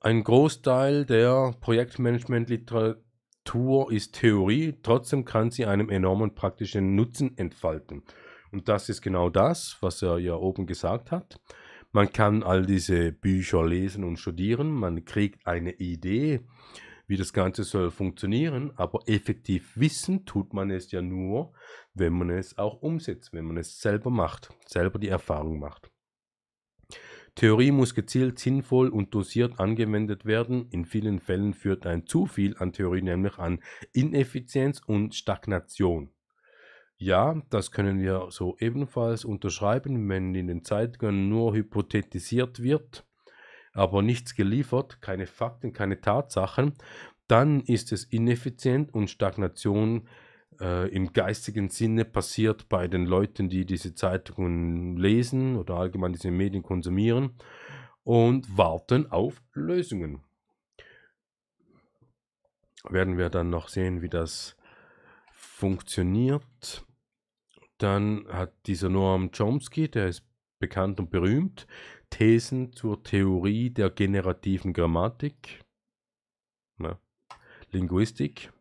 Ein Großteil der Projektmanagement-Literatur ist Theorie, trotzdem kann sie einem enormen praktischen Nutzen entfalten. Und das ist genau das, was er ja oben gesagt hat. Man kann all diese Bücher lesen und studieren, man kriegt eine Idee, wie das Ganze soll funktionieren, aber effektiv wissen tut man es ja nur, wenn man es auch umsetzt, wenn man es selber macht, selber die Erfahrung macht. Theorie muss gezielt, sinnvoll und dosiert angewendet werden. In vielen Fällen führt ein zu viel an Theorie nämlich an Ineffizienz und Stagnation. Ja, das können wir so ebenfalls unterschreiben, wenn in den Zeitungen nur hypothetisiert wird, aber nichts geliefert, keine Fakten, keine Tatsachen, dann ist es ineffizient und Stagnation äh, im geistigen Sinne passiert bei den Leuten, die diese Zeitungen lesen oder allgemein diese Medien konsumieren und warten auf Lösungen. Werden wir dann noch sehen, wie das funktioniert. Dann hat dieser Noam Chomsky, der ist bekannt und berühmt, Thesen zur Theorie der generativen Grammatik, na, ne, Linguistik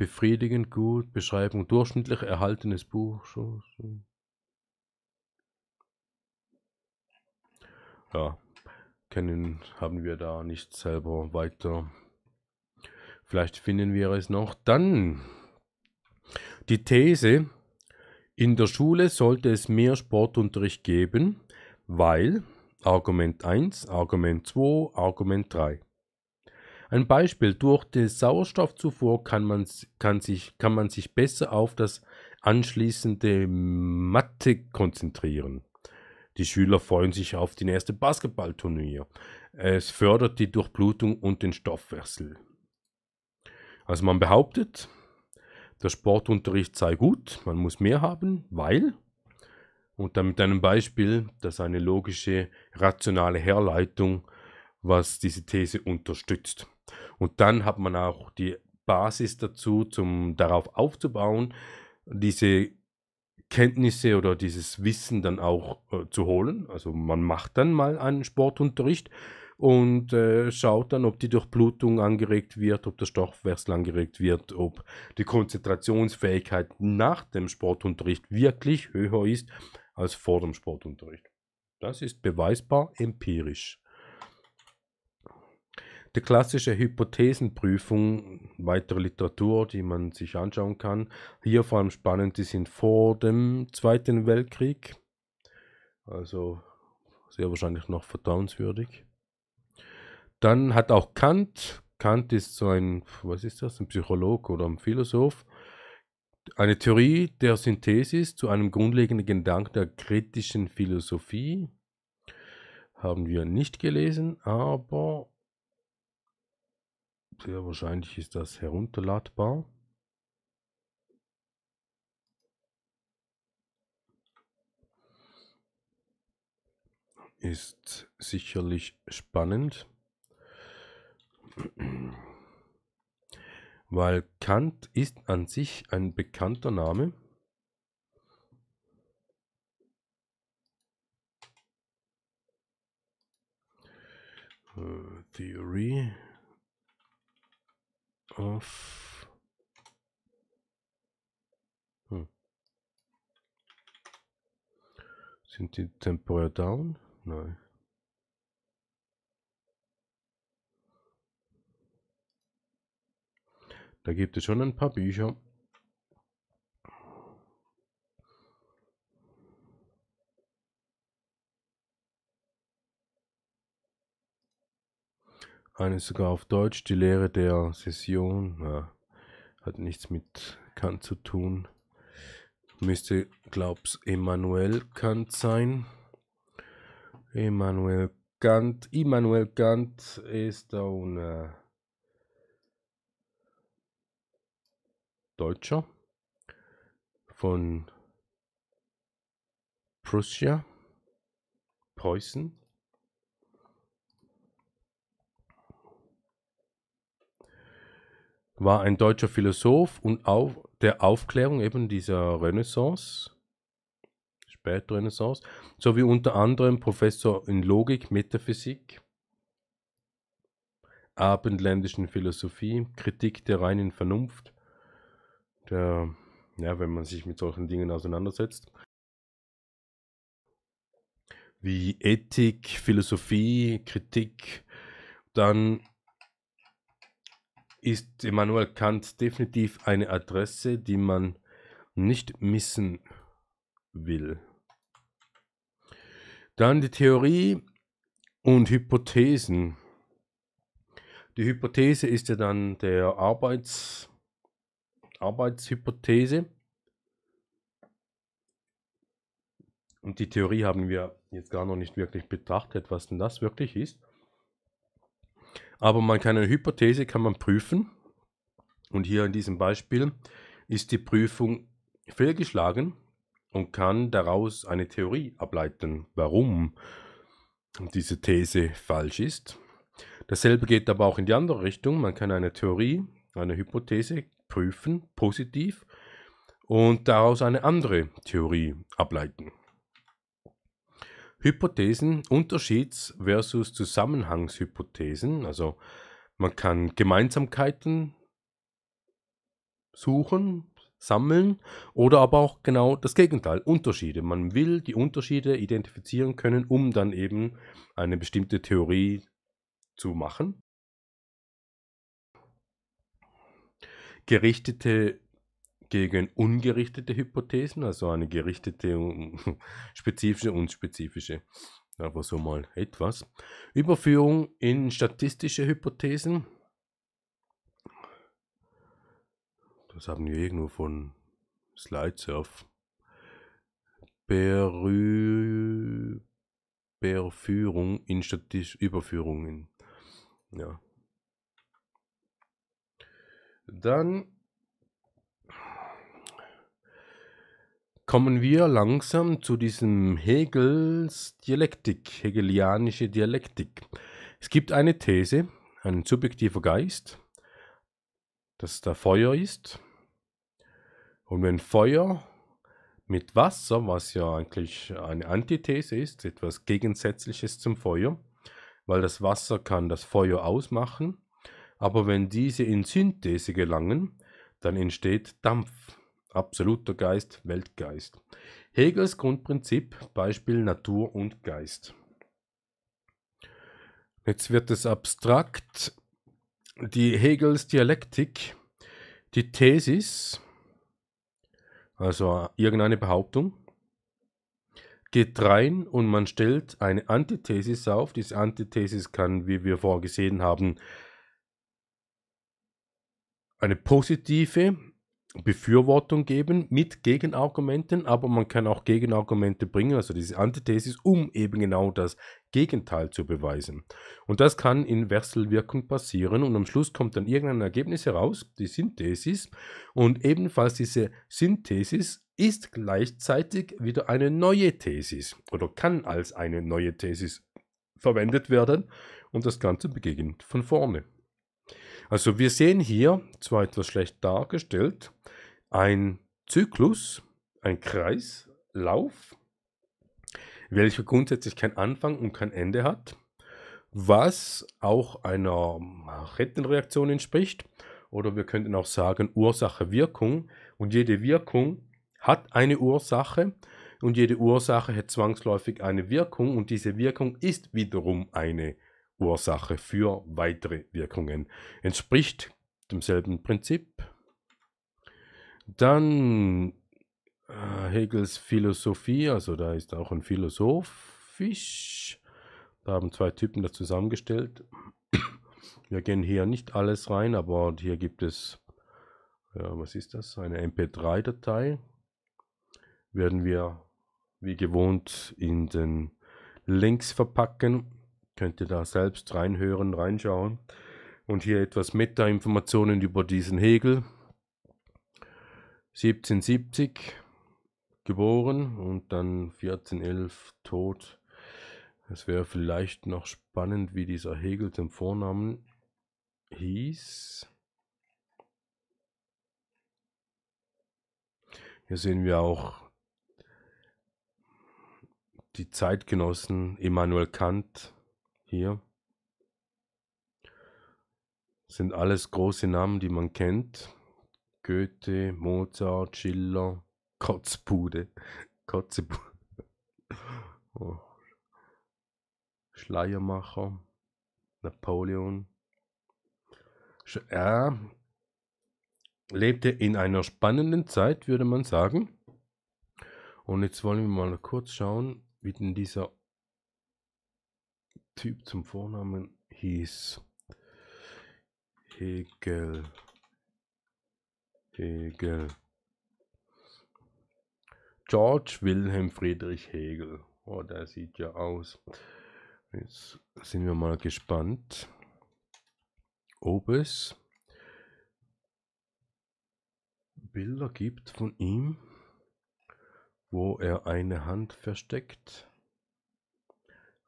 Befriedigend gut. Beschreibung durchschnittlich erhaltenes Buch. Ja, kennen haben wir da nicht selber weiter. Vielleicht finden wir es noch. Dann die These. In der Schule sollte es mehr Sportunterricht geben, weil Argument 1, Argument 2, Argument 3. Ein Beispiel, durch die Sauerstoffzufuhr kann man, kann, sich, kann man sich besser auf das anschließende Mathe konzentrieren. Die Schüler freuen sich auf den ersten Basketballturnier. Es fördert die Durchblutung und den Stoffwechsel. Also man behauptet, der Sportunterricht sei gut, man muss mehr haben, weil, und dann mit einem Beispiel, das eine logische, rationale Herleitung, was diese These unterstützt. Und dann hat man auch die Basis dazu, zum darauf aufzubauen, diese Kenntnisse oder dieses Wissen dann auch äh, zu holen. Also man macht dann mal einen Sportunterricht und äh, schaut dann, ob die Durchblutung angeregt wird, ob der Stoffwechsel angeregt wird, ob die Konzentrationsfähigkeit nach dem Sportunterricht wirklich höher ist als vor dem Sportunterricht. Das ist beweisbar empirisch die klassische Hypothesenprüfung, weitere Literatur, die man sich anschauen kann. Hier vor allem spannend, die sind vor dem Zweiten Weltkrieg, also sehr wahrscheinlich noch vertrauenswürdig. Dann hat auch Kant, Kant ist so ein, was ist das, ein Psychologe oder ein Philosoph, eine Theorie der Synthesis zu einem grundlegenden Gedanken der kritischen Philosophie. Haben wir nicht gelesen, aber sehr wahrscheinlich ist das herunterladbar. Ist sicherlich spannend, weil Kant ist an sich ein bekannter Name. Äh, Theory auf. Hm. Sind die temporär down? Nein. Da gibt es schon ein paar Bücher. Eine ist sogar auf Deutsch, die Lehre der Session. Ja, hat nichts mit Kant zu tun. Müsste, glaub's, Immanuel Kant sein. Immanuel Kant. Immanuel Kant ist ein äh, Deutscher von Prussia, Preußen. war ein deutscher Philosoph und auf der Aufklärung eben dieser Renaissance, Spätrenaissance, sowie unter anderem Professor in Logik, Metaphysik, abendländischen Philosophie, Kritik der reinen Vernunft, der, ja, wenn man sich mit solchen Dingen auseinandersetzt, wie Ethik, Philosophie, Kritik, dann ist Immanuel Kant definitiv eine Adresse, die man nicht missen will. Dann die Theorie und Hypothesen. Die Hypothese ist ja dann der Arbeits, Arbeitshypothese. Und die Theorie haben wir jetzt gar noch nicht wirklich betrachtet, was denn das wirklich ist. Aber man kann eine Hypothese kann man prüfen. Und hier in diesem Beispiel ist die Prüfung fehlgeschlagen und kann daraus eine Theorie ableiten, warum diese These falsch ist. Dasselbe geht aber auch in die andere Richtung. Man kann eine Theorie, eine Hypothese prüfen, positiv, und daraus eine andere Theorie ableiten. Hypothesen, Unterschieds versus Zusammenhangshypothesen. Also man kann Gemeinsamkeiten suchen, sammeln oder aber auch genau das Gegenteil, Unterschiede. Man will die Unterschiede identifizieren können, um dann eben eine bestimmte Theorie zu machen. Gerichtete gegen ungerichtete Hypothesen, also eine gerichtete, spezifische, unspezifische. Aber so mal etwas. Überführung in statistische Hypothesen. Das haben wir irgendwo von Slidesurf. Berü Berführung in statistische Überführungen. Ja. Dann kommen wir langsam zu diesem Hegels Dialektik, hegelianische Dialektik. Es gibt eine These, ein subjektiver Geist, dass da Feuer ist. Und wenn Feuer mit Wasser, was ja eigentlich eine Antithese ist, etwas Gegensätzliches zum Feuer, weil das Wasser kann das Feuer ausmachen, aber wenn diese in Synthese gelangen, dann entsteht Dampf absoluter Geist, Weltgeist. Hegels Grundprinzip, Beispiel Natur und Geist. Jetzt wird es abstrakt. Die Hegels Dialektik, die Thesis, also irgendeine Behauptung, geht rein und man stellt eine Antithesis auf. Diese Antithesis kann, wie wir vorgesehen haben, eine positive Befürwortung geben mit Gegenargumenten, aber man kann auch Gegenargumente bringen, also diese Antithesis, um eben genau das Gegenteil zu beweisen. Und das kann in Wechselwirkung passieren und am Schluss kommt dann irgendein Ergebnis heraus, die Synthesis, und ebenfalls diese Synthesis ist gleichzeitig wieder eine neue Thesis oder kann als eine neue Thesis verwendet werden und das Ganze beginnt von vorne. Also wir sehen hier, zwar etwas schlecht dargestellt, ein Zyklus, ein Kreislauf, welcher grundsätzlich kein Anfang und kein Ende hat, was auch einer Rettenreaktion entspricht. Oder wir könnten auch sagen Ursache-Wirkung. Und jede Wirkung hat eine Ursache und jede Ursache hat zwangsläufig eine Wirkung und diese Wirkung ist wiederum eine Wirkung. Ursache für weitere Wirkungen. Entspricht demselben Prinzip. Dann äh, Hegels Philosophie, also da ist auch ein Philosophisch. Da haben zwei Typen das zusammengestellt. Wir gehen hier nicht alles rein, aber hier gibt es, ja, was ist das? Eine MP3-Datei. Werden wir wie gewohnt in den Links verpacken. Könnt ihr da selbst reinhören, reinschauen. Und hier etwas Meta-Informationen über diesen Hegel. 1770 geboren und dann 1411 tot. Es wäre vielleicht noch spannend, wie dieser Hegel zum Vornamen hieß. Hier sehen wir auch die Zeitgenossen Immanuel Kant, hier sind alles große Namen, die man kennt. Goethe, Mozart, Schiller, Kotzbude, Kotzebude, oh. Schleiermacher, Napoleon. Sch er lebte in einer spannenden Zeit, würde man sagen. Und jetzt wollen wir mal kurz schauen, wie denn dieser Typ zum Vornamen hieß Hegel. Hegel. George Wilhelm Friedrich Hegel. Oh, der sieht ja aus. Jetzt sind wir mal gespannt, ob es Bilder gibt von ihm, wo er eine Hand versteckt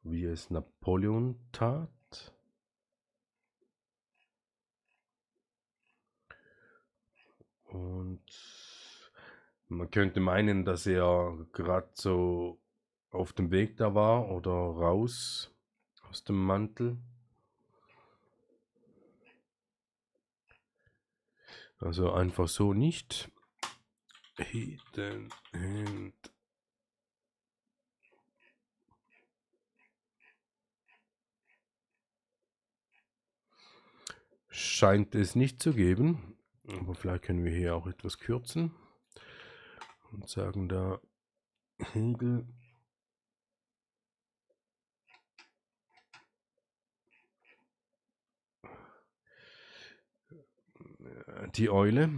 wie es Napoleon tat. Und man könnte meinen, dass er gerade so auf dem Weg da war oder raus aus dem Mantel. Also einfach so nicht. Hidden and scheint es nicht zu geben. Aber vielleicht können wir hier auch etwas kürzen und sagen da Hegel. Die Eule.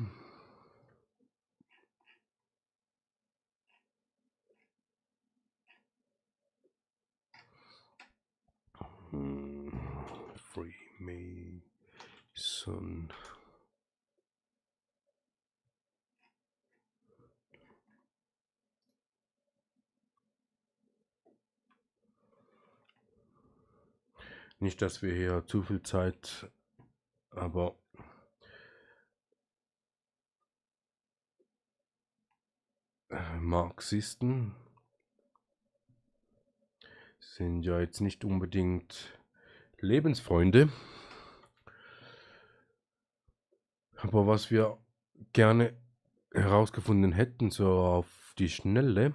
Hm so ein Nicht, dass wir hier zu viel Zeit, aber Marxisten sind ja jetzt nicht unbedingt Lebensfreunde. Aber was wir gerne herausgefunden hätten, so auf die Schnelle,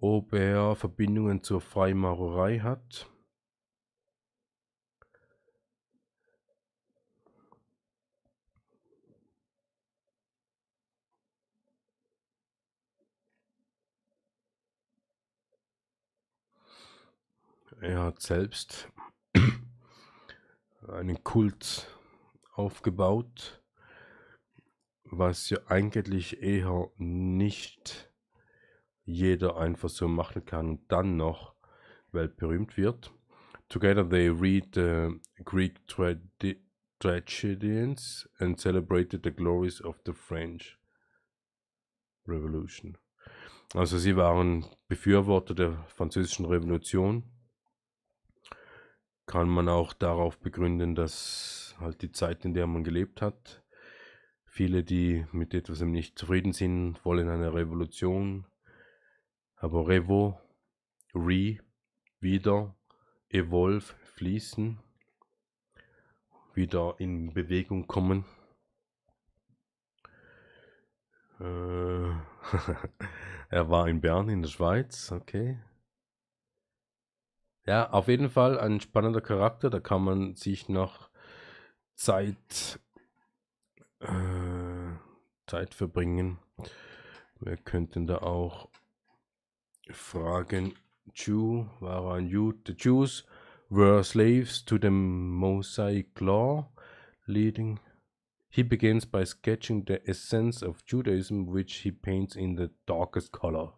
ob er Verbindungen zur Freimaurerei hat. Er hat selbst einen Kult aufgebaut was ja eigentlich eher nicht jeder einfach so machen kann und dann noch weltberühmt wird. Together they read the Greek tra tragedians and celebrated the glories of the French Revolution. Also sie waren Befürworter der französischen Revolution. Kann man auch darauf begründen, dass halt die Zeit, in der man gelebt hat, Viele, die mit etwas nicht zufrieden sind, wollen eine Revolution. Aber Revo, Re, wieder, Evolve, fließen, wieder in Bewegung kommen. Äh, er war in Bern in der Schweiz, okay. Ja, auf jeden Fall ein spannender Charakter, da kann man sich noch Zeit äh, Zeit verbringen. Wir könnten da auch fragen, Jew, war ein Jew, the Jews were slaves to the Mosaic law, leading. He begins by sketching the essence of Judaism, which he paints in the darkest color.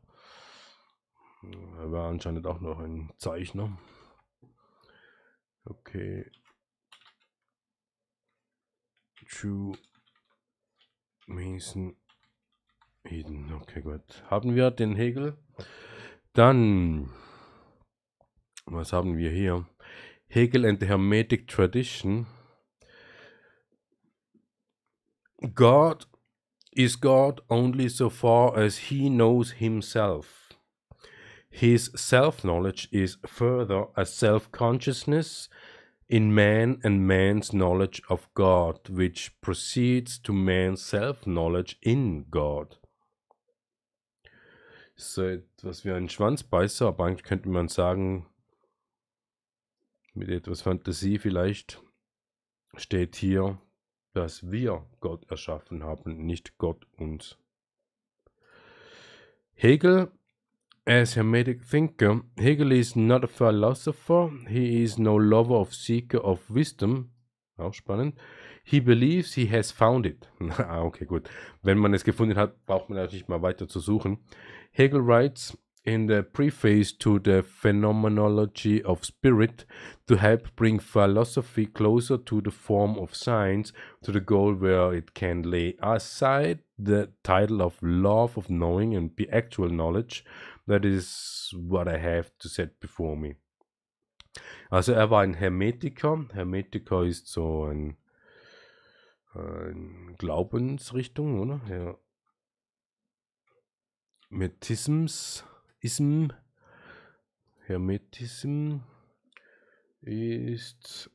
Er war anscheinend auch noch ein Zeichner. Okay. Jew Mason Eden. Okay, gut. Haben wir den Hegel? Dann, was haben wir hier? Hegel and the Hermetic Tradition. God is God only so far as he knows himself. His self knowledge is further a self consciousness in man and man's knowledge of God, which proceeds to man's self-knowledge in God. so etwas wie ein Schwanzbeißer, aber eigentlich könnte man sagen, mit etwas Fantasie vielleicht, steht hier, dass wir Gott erschaffen haben, nicht Gott uns. Hegel As Hermetic thinker, Hegel is not a philosopher, he is no lover of seeker of wisdom. Auch spannend. He believes he has found it. ah, okay, gut. Wenn man es gefunden hat, braucht man natürlich mal weiter zu suchen. Hegel writes in the preface to the Phenomenology of Spirit to help bring philosophy closer to the form of science, to the goal where it can lay aside the title of love of knowing and be actual knowledge That is what I have to set before me. Also er war ein Hermetiker. Hermetiker ist so ein, ein Glaubensrichtung, oder? Ja. Hermetisms, Ism, Hermetism ist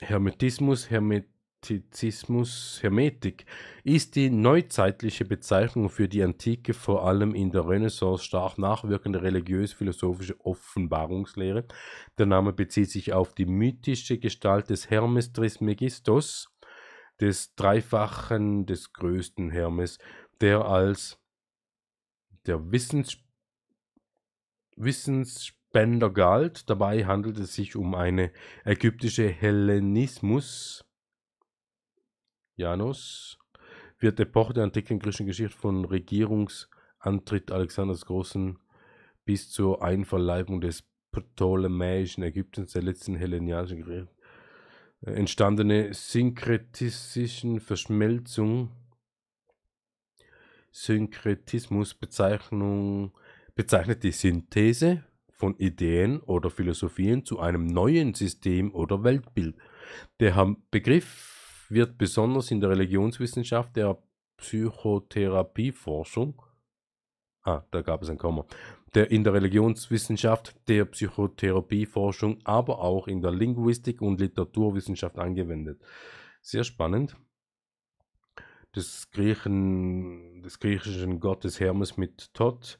Hermetismus, Hermet Hektizismus Hermetik ist die neuzeitliche Bezeichnung für die antike, vor allem in der Renaissance stark nachwirkende religiös-philosophische Offenbarungslehre. Der Name bezieht sich auf die mythische Gestalt des Hermes Trismegistos, des Dreifachen des größten Hermes, der als der Wissens Wissensspender galt. Dabei handelt es sich um eine ägyptische Hellenismus- Janus wird Epoche der antiken griechischen Geschichte von Regierungsantritt Alexanders Großen bis zur Einverleibung des ptolemäischen Ägyptens der letzten hellenianischen Griechen äh, entstandene synkretistischen Verschmelzung Synkretismus Bezeichnung bezeichnet die Synthese von Ideen oder Philosophien zu einem neuen System oder Weltbild. Der Begriff wird besonders in der Religionswissenschaft der Psychotherapieforschung, ah, da gab es ein Komma, der, in der Religionswissenschaft der Psychotherapieforschung, aber auch in der Linguistik und Literaturwissenschaft angewendet. Sehr spannend. Des, Griechen, des griechischen Gottes Hermes mit Tot,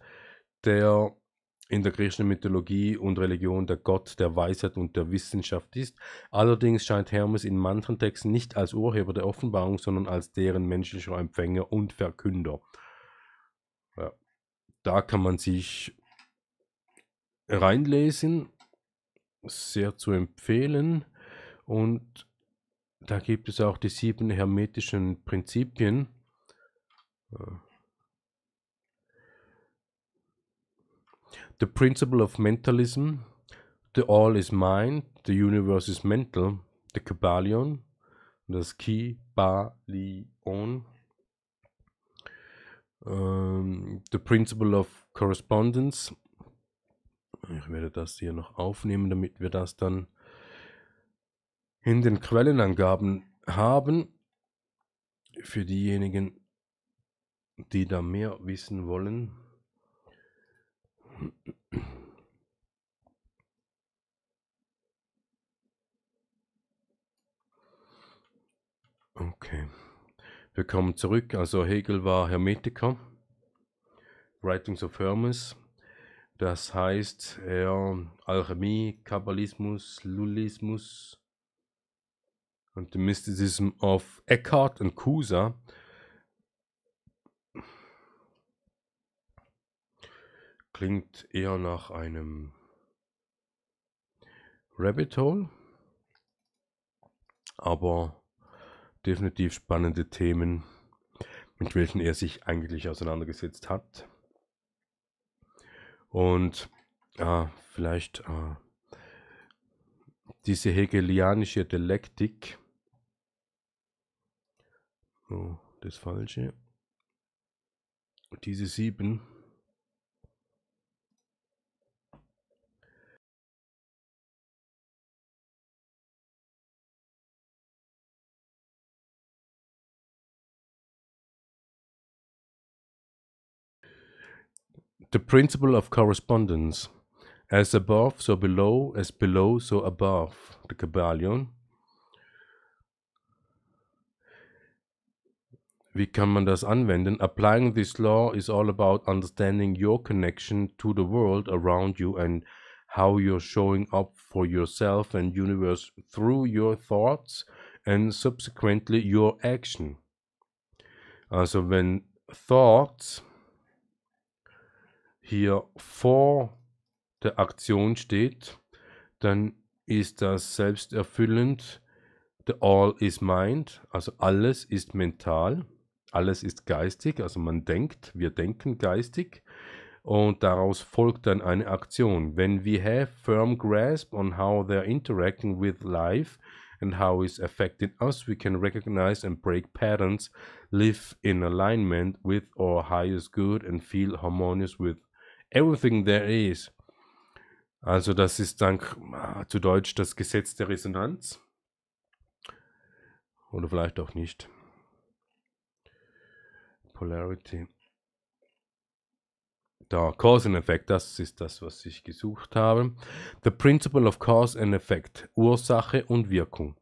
der in der griechischen Mythologie und Religion der Gott der Weisheit und der Wissenschaft ist. Allerdings scheint Hermes in manchen Texten nicht als Urheber der Offenbarung, sondern als deren menschlicher Empfänger und Verkünder. Ja. Da kann man sich reinlesen, sehr zu empfehlen. Und da gibt es auch die sieben hermetischen Prinzipien. Ja. Äh, The Principle of Mentalism, The All is Mind, The Universe is Mental, The Kybalion, das Kibalion, um, ähm, The Principle of Correspondence. Ich werde das hier noch aufnehmen, damit wir das dann in den Quellenangaben haben. Für diejenigen, die da mehr wissen wollen. Okay. Wir kommen zurück. Also Hegel war Hermetiker. Writings of Hermes. Das heißt, er Alchemie, Kabbalismus, Lullismus und the Mysticism of Eckhart und Cusa Klingt eher nach einem Rabbit Hole, aber definitiv spannende Themen, mit welchen er sich eigentlich auseinandergesetzt hat. Und äh, vielleicht äh, diese hegelianische Dialektik. Oh, das Falsche. Diese sieben. the principle of correspondence. As above, so below, as below, so above, the Kabbalion. Wie kann man das anwenden? Applying this law is all about understanding your connection to the world around you and how you're showing up for yourself and universe through your thoughts and subsequently your action. Also when thoughts hier vor der Aktion steht, dann ist das selbsterfüllend. The all is mind, also alles ist mental, alles ist geistig, also man denkt, wir denken geistig und daraus folgt dann eine Aktion. When we have firm grasp on how they're interacting with life and how it's affecting us, we can recognize and break patterns, live in alignment with our highest good and feel harmonious with Everything There Is. Also das ist dank ah, zu Deutsch das Gesetz der Resonanz. Oder vielleicht auch nicht. Polarity. Da, Cause and Effect, das ist das, was ich gesucht habe. The Principle of Cause and Effect, Ursache und Wirkung.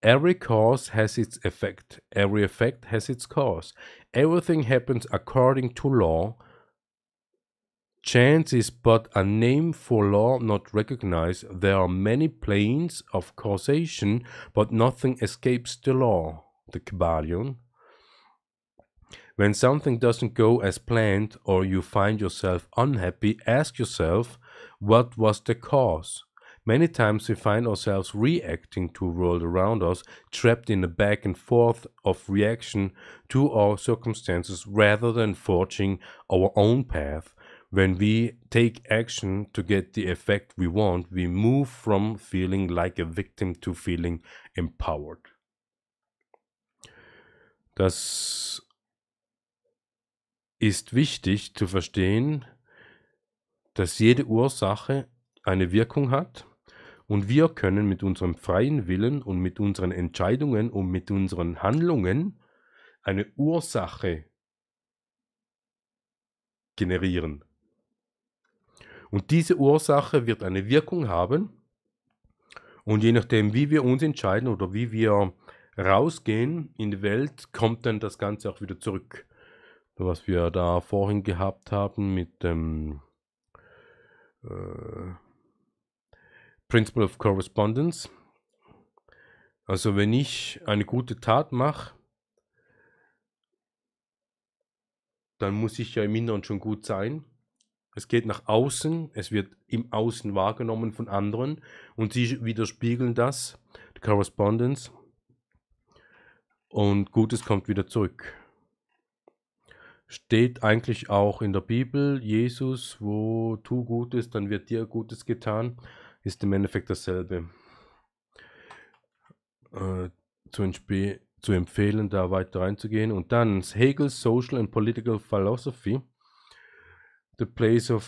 Every cause has its effect. Every effect has its cause. Everything happens according to law Chance is but a name for law not recognized. There are many planes of causation, but nothing escapes the law. The Kybalion. When something doesn't go as planned or you find yourself unhappy, ask yourself, what was the cause? Many times we find ourselves reacting to world around us, trapped in a back and forth of reaction to our circumstances rather than forging our own path. When we take action to get the effect we want, we move from feeling like a victim to feeling empowered. Das ist wichtig zu verstehen, dass jede Ursache eine Wirkung hat und wir können mit unserem freien Willen und mit unseren Entscheidungen und mit unseren Handlungen eine Ursache generieren. Und diese Ursache wird eine Wirkung haben. Und je nachdem, wie wir uns entscheiden oder wie wir rausgehen in die Welt, kommt dann das Ganze auch wieder zurück. Was wir da vorhin gehabt haben mit dem ähm, äh, Principle of Correspondence. Also wenn ich eine gute Tat mache, dann muss ich ja im Inneren schon gut sein. Es geht nach außen, es wird im Außen wahrgenommen von anderen und sie widerspiegeln das, die Correspondence, und Gutes kommt wieder zurück. Steht eigentlich auch in der Bibel, Jesus, wo tu Gutes, dann wird dir Gutes getan, ist im Endeffekt dasselbe. Äh, zu zu empfehlen, da weiter reinzugehen. Und dann Hegels Social and Political Philosophy The place of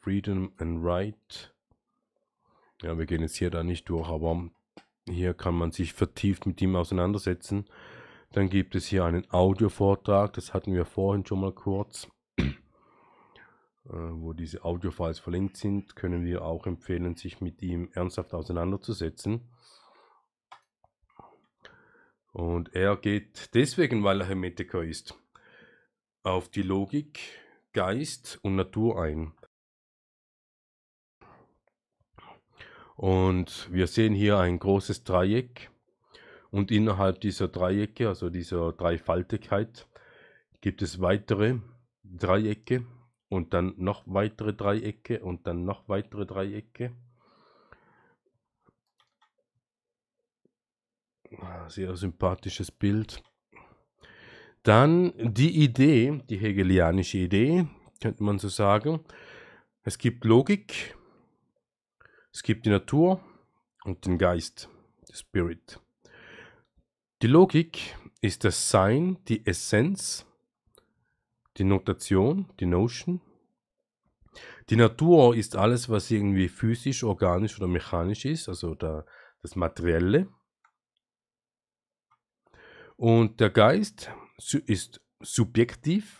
freedom and right. Ja, wir gehen jetzt hier da nicht durch, aber hier kann man sich vertieft mit ihm auseinandersetzen. Dann gibt es hier einen Audiovortrag, das hatten wir vorhin schon mal kurz, äh, wo diese Audiofiles verlinkt sind, können wir auch empfehlen, sich mit ihm ernsthaft auseinanderzusetzen. Und er geht deswegen, weil er Hermetiker ist auf die Logik, Geist und Natur ein. Und wir sehen hier ein großes Dreieck und innerhalb dieser Dreiecke, also dieser Dreifaltigkeit, gibt es weitere Dreiecke und dann noch weitere Dreiecke und dann noch weitere Dreiecke. Ah, sehr sympathisches Bild. Dann die Idee, die hegelianische Idee, könnte man so sagen. Es gibt Logik, es gibt die Natur und den Geist, den Spirit. Die Logik ist das Sein, die Essenz, die Notation, die Notion. Die Natur ist alles, was irgendwie physisch, organisch oder mechanisch ist, also das Materielle. Und der Geist ist subjektiv,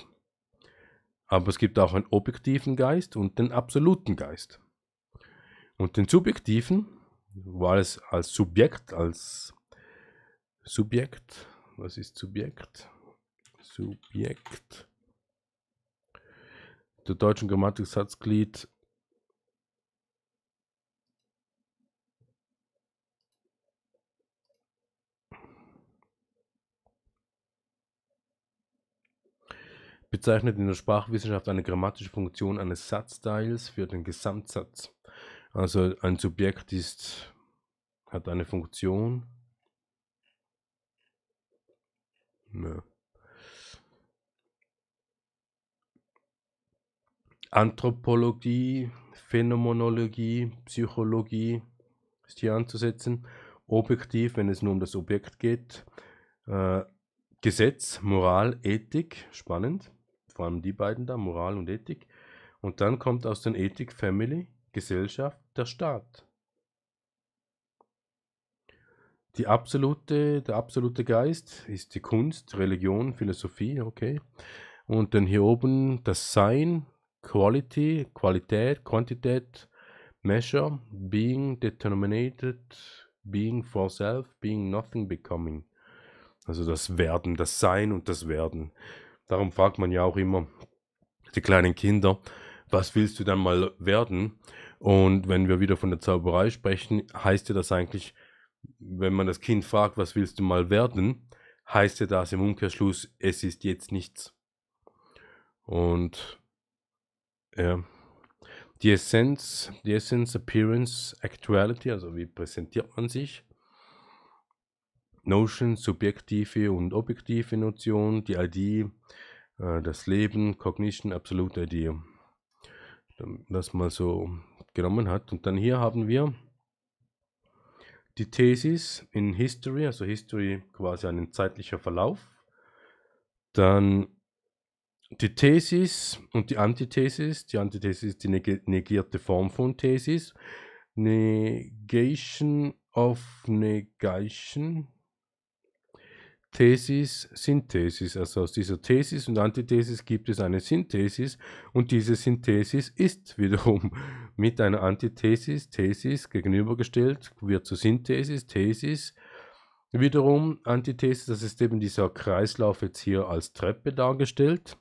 aber es gibt auch einen objektiven Geist und den absoluten Geist. Und den subjektiven, wo alles als Subjekt, als Subjekt, was ist Subjekt? Subjekt. Der deutschen Grammatik Satzglied bezeichnet in der Sprachwissenschaft eine grammatische Funktion eines Satzteils für den Gesamtsatz. Also ein Subjekt ist, hat eine Funktion. Nö. Anthropologie, Phänomenologie, Psychologie ist hier anzusetzen. Objektiv, wenn es nur um das Objekt geht. Äh, Gesetz, Moral, Ethik, spannend vor allem die beiden da, Moral und Ethik. Und dann kommt aus den Ethik Family, Gesellschaft, der Staat. Die absolute, der absolute Geist ist die Kunst, Religion, Philosophie, okay. Und dann hier oben das Sein, Quality, Qualität, Quantität, Measure, Being Determinated, Being for Self, Being Nothing Becoming. Also das Werden, das Sein und das Werden. Darum fragt man ja auch immer die kleinen Kinder, was willst du dann mal werden? Und wenn wir wieder von der Zauberei sprechen, heißt ja das eigentlich, wenn man das Kind fragt, was willst du mal werden, heißt ja das im Umkehrschluss, es ist jetzt nichts. Und ja, die Essenz, die Essenz, Appearance, Actuality, also wie präsentiert man sich, Notion, subjektive und objektive Notion, die ID, äh, das Leben, Cognition, Absolute ID. Ähm, das mal so genommen hat. Und dann hier haben wir die Thesis in History, also History quasi ein zeitlicher Verlauf. Dann die Thesis und die Antithesis. Die Antithesis ist die negierte Form von Thesis. Negation of Negation. Thesis, Synthesis. Also aus dieser Thesis und Antithesis gibt es eine Synthesis und diese Synthesis ist wiederum mit einer Antithesis, Thesis gegenübergestellt, wird zur Synthesis, Thesis. Wiederum Antithesis, das ist eben dieser Kreislauf jetzt hier als Treppe dargestellt,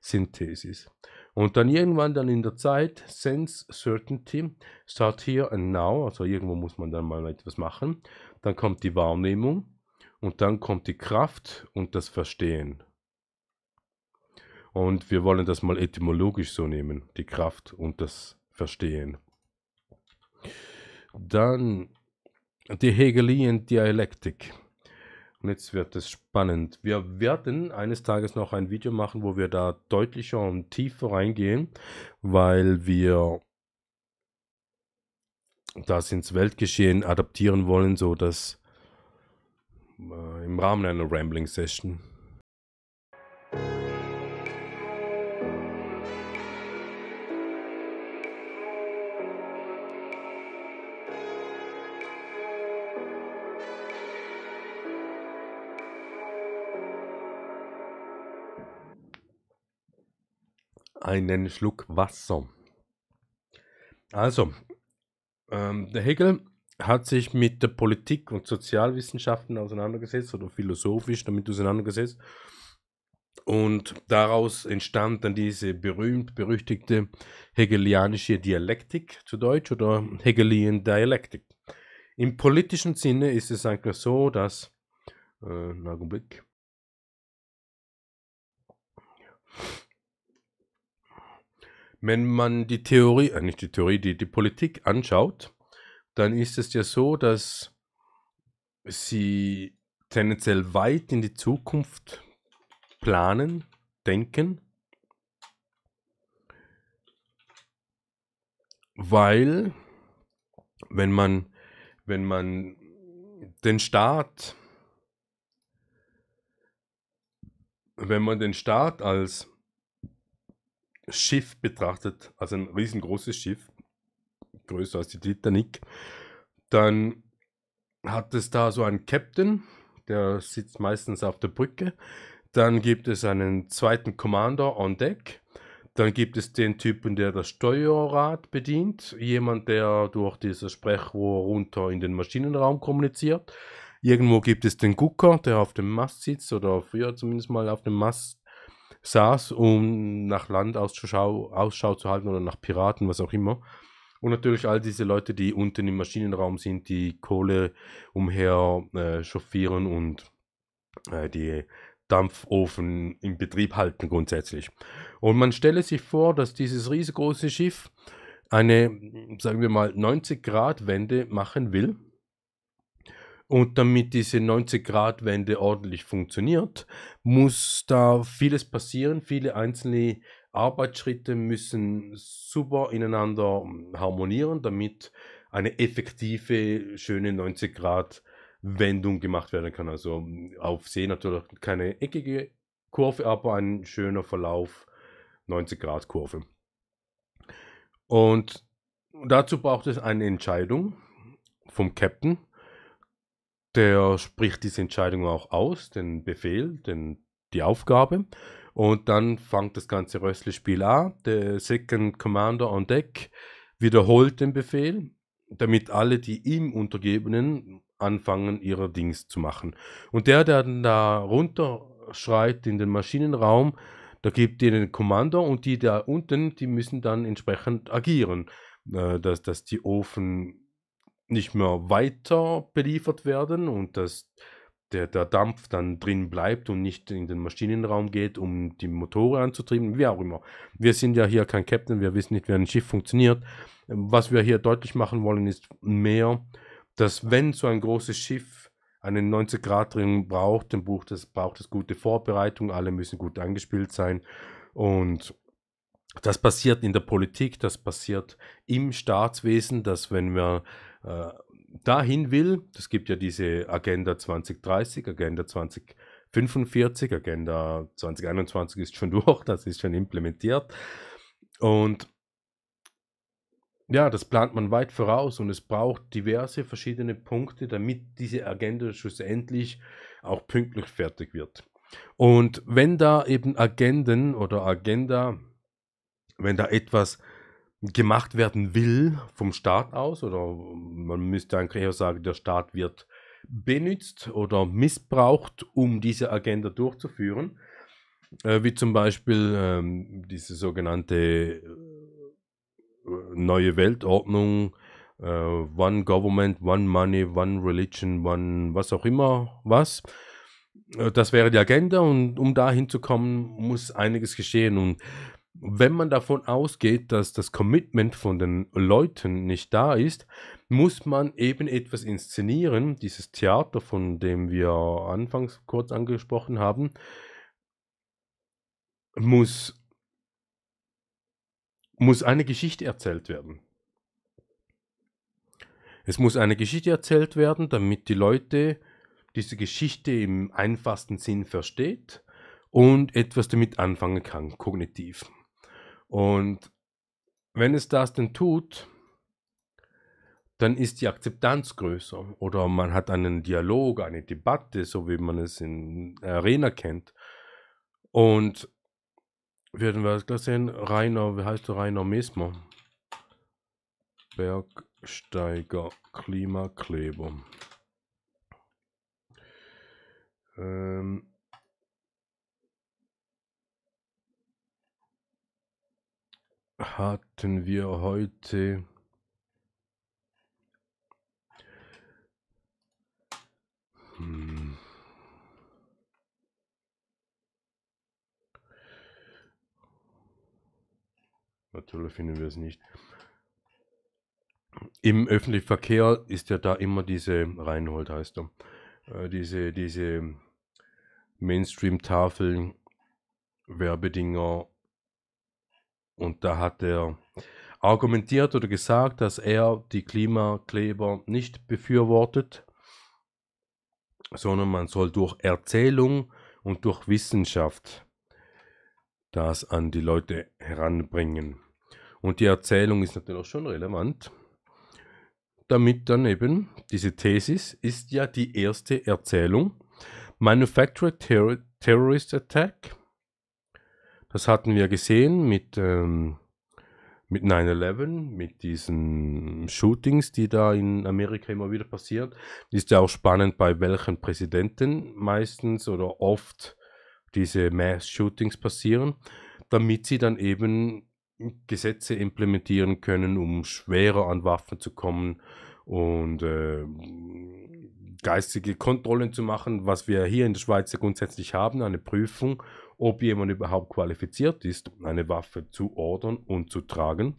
Synthesis. Und dann irgendwann dann in der Zeit, Sense, Certainty, Start Here and Now, also irgendwo muss man dann mal etwas machen. Dann kommt die Wahrnehmung, und dann kommt die Kraft und das Verstehen. Und wir wollen das mal etymologisch so nehmen, die Kraft und das Verstehen. Dann die Hegelian Dialektik. Und jetzt wird es spannend. Wir werden eines Tages noch ein Video machen, wo wir da deutlicher und tiefer reingehen, weil wir das ins Weltgeschehen adaptieren wollen, so dass äh, im Rahmen einer Rambling-Session. Einen Schluck Wasser. Also, ähm, der Hegel hat sich mit der Politik und Sozialwissenschaften auseinandergesetzt oder philosophisch damit auseinandergesetzt. Und daraus entstand dann diese berühmt-berüchtigte hegelianische Dialektik zu Deutsch oder Hegelian Dialektik. Im politischen Sinne ist es einfach so, dass. Äh, einen Augenblick. Wenn man die Theorie, äh nicht die Theorie, die, die Politik anschaut, dann ist es ja so, dass sie tendenziell weit in die Zukunft planen, denken, weil wenn man, wenn man den Staat, wenn man den Staat als Schiff betrachtet, als ein riesengroßes Schiff, größer als die Titanic, dann hat es da so einen Captain, der sitzt meistens auf der Brücke. Dann gibt es einen zweiten Commander on Deck. Dann gibt es den Typen, der das Steuerrad bedient, jemand, der durch dieses Sprechrohr runter in den Maschinenraum kommuniziert. Irgendwo gibt es den Gucker, der auf dem Mast sitzt oder früher zumindest mal auf dem Mast saß, um nach Land Ausschau, Ausschau zu halten oder nach Piraten, was auch immer. Und natürlich all diese Leute, die unten im Maschinenraum sind, die Kohle umher äh, chauffieren und äh, die Dampfofen in Betrieb halten grundsätzlich. Und man stelle sich vor, dass dieses riesengroße Schiff eine, sagen wir mal, 90-Grad-Wende machen will. Und damit diese 90-Grad-Wende ordentlich funktioniert, muss da vieles passieren, viele einzelne Arbeitsschritte müssen super ineinander hm, harmonieren, damit eine effektive, schöne 90-Grad-Wendung gemacht werden kann. Also hm, auf See natürlich keine eckige Kurve, aber ein schöner Verlauf, 90-Grad-Kurve. Und dazu braucht es eine Entscheidung vom Captain. Der spricht diese Entscheidung auch aus, den Befehl, den, die Aufgabe. Und dann fängt das ganze Röstlespiel an. Der Second Commander on Deck wiederholt den Befehl, damit alle die ihm Untergebenen anfangen, ihre Dings zu machen. Und der, der dann da runterschreit in den Maschinenraum, da gibt ihnen Kommando und die da unten, die müssen dann entsprechend agieren, äh, dass, dass die Ofen nicht mehr weiter beliefert werden und dass der, der Dampf dann drin bleibt und nicht in den Maschinenraum geht, um die Motoren anzutrieben, wie auch immer. Wir sind ja hier kein Captain, wir wissen nicht, wie ein Schiff funktioniert. Was wir hier deutlich machen wollen, ist mehr, dass wenn so ein großes Schiff einen 90-Grad-Ring braucht, dann braucht es, braucht es gute Vorbereitung, alle müssen gut angespielt sein und das passiert in der Politik, das passiert im Staatswesen, dass wenn wir äh, dahin will, es gibt ja diese Agenda 2030, Agenda 2045, Agenda 2021 ist schon durch, das ist schon implementiert. Und ja, das plant man weit voraus und es braucht diverse verschiedene Punkte, damit diese Agenda schlussendlich auch pünktlich fertig wird. Und wenn da eben Agenden oder Agenda, wenn da etwas gemacht werden will vom Staat aus oder man müsste eigentlich eher sagen, der Staat wird benutzt oder missbraucht, um diese Agenda durchzuführen, äh, wie zum Beispiel ähm, diese sogenannte äh, neue Weltordnung, äh, One Government, One Money, One Religion, One was auch immer was. Äh, das wäre die Agenda und um dahin zu kommen, muss einiges geschehen und wenn man davon ausgeht, dass das Commitment von den Leuten nicht da ist, muss man eben etwas inszenieren. Dieses Theater, von dem wir anfangs kurz angesprochen haben, muss, muss eine Geschichte erzählt werden. Es muss eine Geschichte erzählt werden, damit die Leute diese Geschichte im einfachsten Sinn versteht und etwas damit anfangen kann, kognitiv. Und wenn es das denn tut, dann ist die Akzeptanz größer oder man hat einen Dialog, eine Debatte, so wie man es in der Arena kennt. Und werden wir das sehen, Rainer, wie heißt du, Rainer Mesmer? Bergsteiger Klimakleber. Ähm, hatten wir heute hm. Natürlich finden wir es nicht. Im öffentlichen Verkehr ist ja da immer diese, Reinhold heißt er, äh, diese, diese Mainstream-Tafeln, Werbedinger und da hat er argumentiert oder gesagt, dass er die Klimakleber nicht befürwortet, sondern man soll durch Erzählung und durch Wissenschaft das an die Leute heranbringen. Und die Erzählung ist natürlich schon relevant, damit dann eben diese Thesis ist ja die erste Erzählung. Manufactured Terrorist Attack das hatten wir gesehen mit, ähm, mit 9-11, mit diesen Shootings, die da in Amerika immer wieder passieren. Ist ja auch spannend, bei welchen Präsidenten meistens oder oft diese Mass-Shootings passieren, damit sie dann eben Gesetze implementieren können, um schwerer an Waffen zu kommen und äh, geistige Kontrollen zu machen, was wir hier in der Schweiz grundsätzlich haben, eine Prüfung, ob jemand überhaupt qualifiziert ist, eine Waffe zu ordern und zu tragen,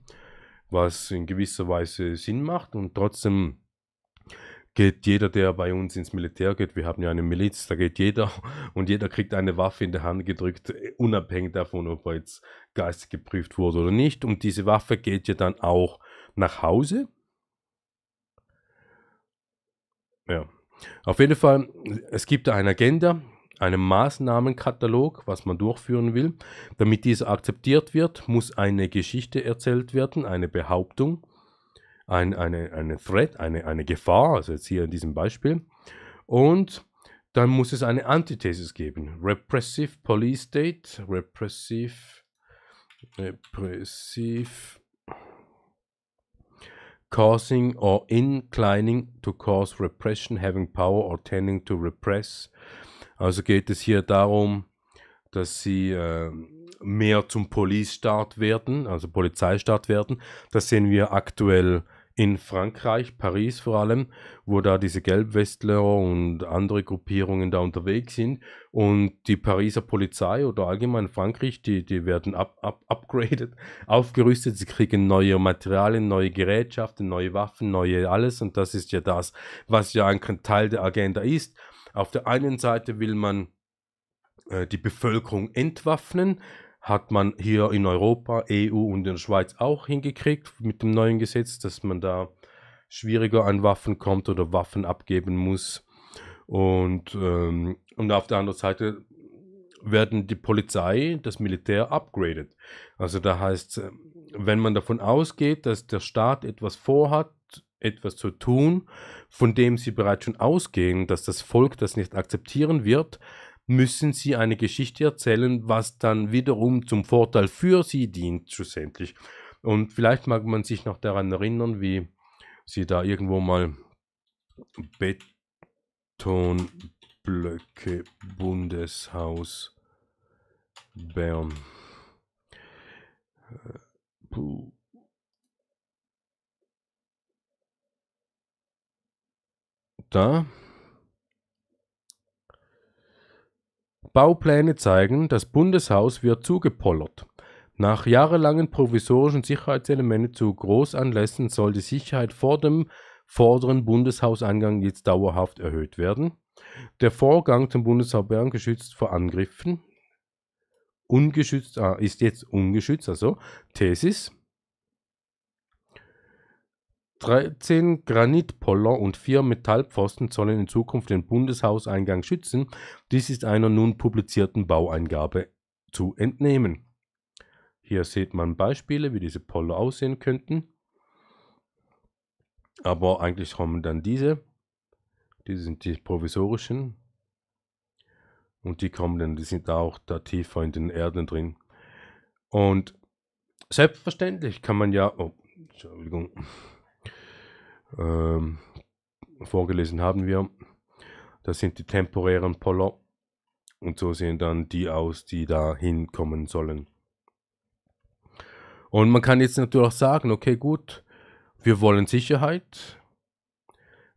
was in gewisser Weise Sinn macht und trotzdem geht jeder, der bei uns ins Militär geht, wir haben ja eine Miliz, da geht jeder und jeder kriegt eine Waffe in der Hand gedrückt, äh, unabhängig davon, ob er jetzt geistig geprüft wurde oder nicht. Und diese Waffe geht ja dann auch nach Hause. Ja. Auf jeden Fall, es gibt da eine Agenda, einem Maßnahmenkatalog, was man durchführen will. Damit dieser akzeptiert wird, muss eine Geschichte erzählt werden, eine Behauptung, ein, eine, eine Threat, eine, eine Gefahr, also jetzt hier in diesem Beispiel. Und dann muss es eine Antithesis geben. Repressive Police State, Repressive, Repressive causing or inclining to cause repression, having power or tending to repress, also geht es hier darum, dass sie äh, mehr zum police werden, also Polizeistaat werden. Das sehen wir aktuell in Frankreich, Paris vor allem, wo da diese Gelbwestler und andere Gruppierungen da unterwegs sind. Und die Pariser Polizei oder allgemein Frankreich, die, die werden up, up, upgraded, aufgerüstet. Sie kriegen neue Materialien, neue Gerätschaften, neue Waffen, neue alles. Und das ist ja das, was ja ein Teil der Agenda ist. Auf der einen Seite will man äh, die Bevölkerung entwaffnen, hat man hier in Europa, EU und in der Schweiz auch hingekriegt mit dem neuen Gesetz, dass man da schwieriger an Waffen kommt oder Waffen abgeben muss. Und, ähm, und auf der anderen Seite werden die Polizei, das Militär upgraded. Also da heißt, äh, wenn man davon ausgeht, dass der Staat etwas vorhat, etwas zu tun, von dem sie bereits schon ausgehen, dass das Volk das nicht akzeptieren wird, müssen sie eine Geschichte erzählen, was dann wiederum zum Vorteil für sie dient, schlussendlich. Und vielleicht mag man sich noch daran erinnern, wie sie da irgendwo mal Betonblöcke Bundeshaus Bern. Äh, puh. da. Baupläne zeigen, das Bundeshaus wird zugepollert. Nach jahrelangen provisorischen Sicherheitselementen zu Großanlässen soll die Sicherheit vor dem vorderen Bundeshauseingang jetzt dauerhaft erhöht werden. Der Vorgang zum Bundeshaus Bern geschützt vor Angriffen. Ungeschützt ah, ist jetzt ungeschützt, also Thesis. 13 Granitpoller und vier Metallpfosten sollen in Zukunft den Bundeshauseingang schützen. Dies ist einer nun publizierten Baueingabe zu entnehmen. Hier sieht man Beispiele, wie diese Poller aussehen könnten. Aber eigentlich kommen dann diese. Diese sind die provisorischen. Und die kommen dann, die sind auch da tiefer in den Erden drin. Und selbstverständlich kann man ja, oh, Entschuldigung, ähm, vorgelesen haben wir. Das sind die temporären Poller und so sehen dann die aus, die da hinkommen sollen. Und man kann jetzt natürlich auch sagen, okay gut, wir wollen Sicherheit.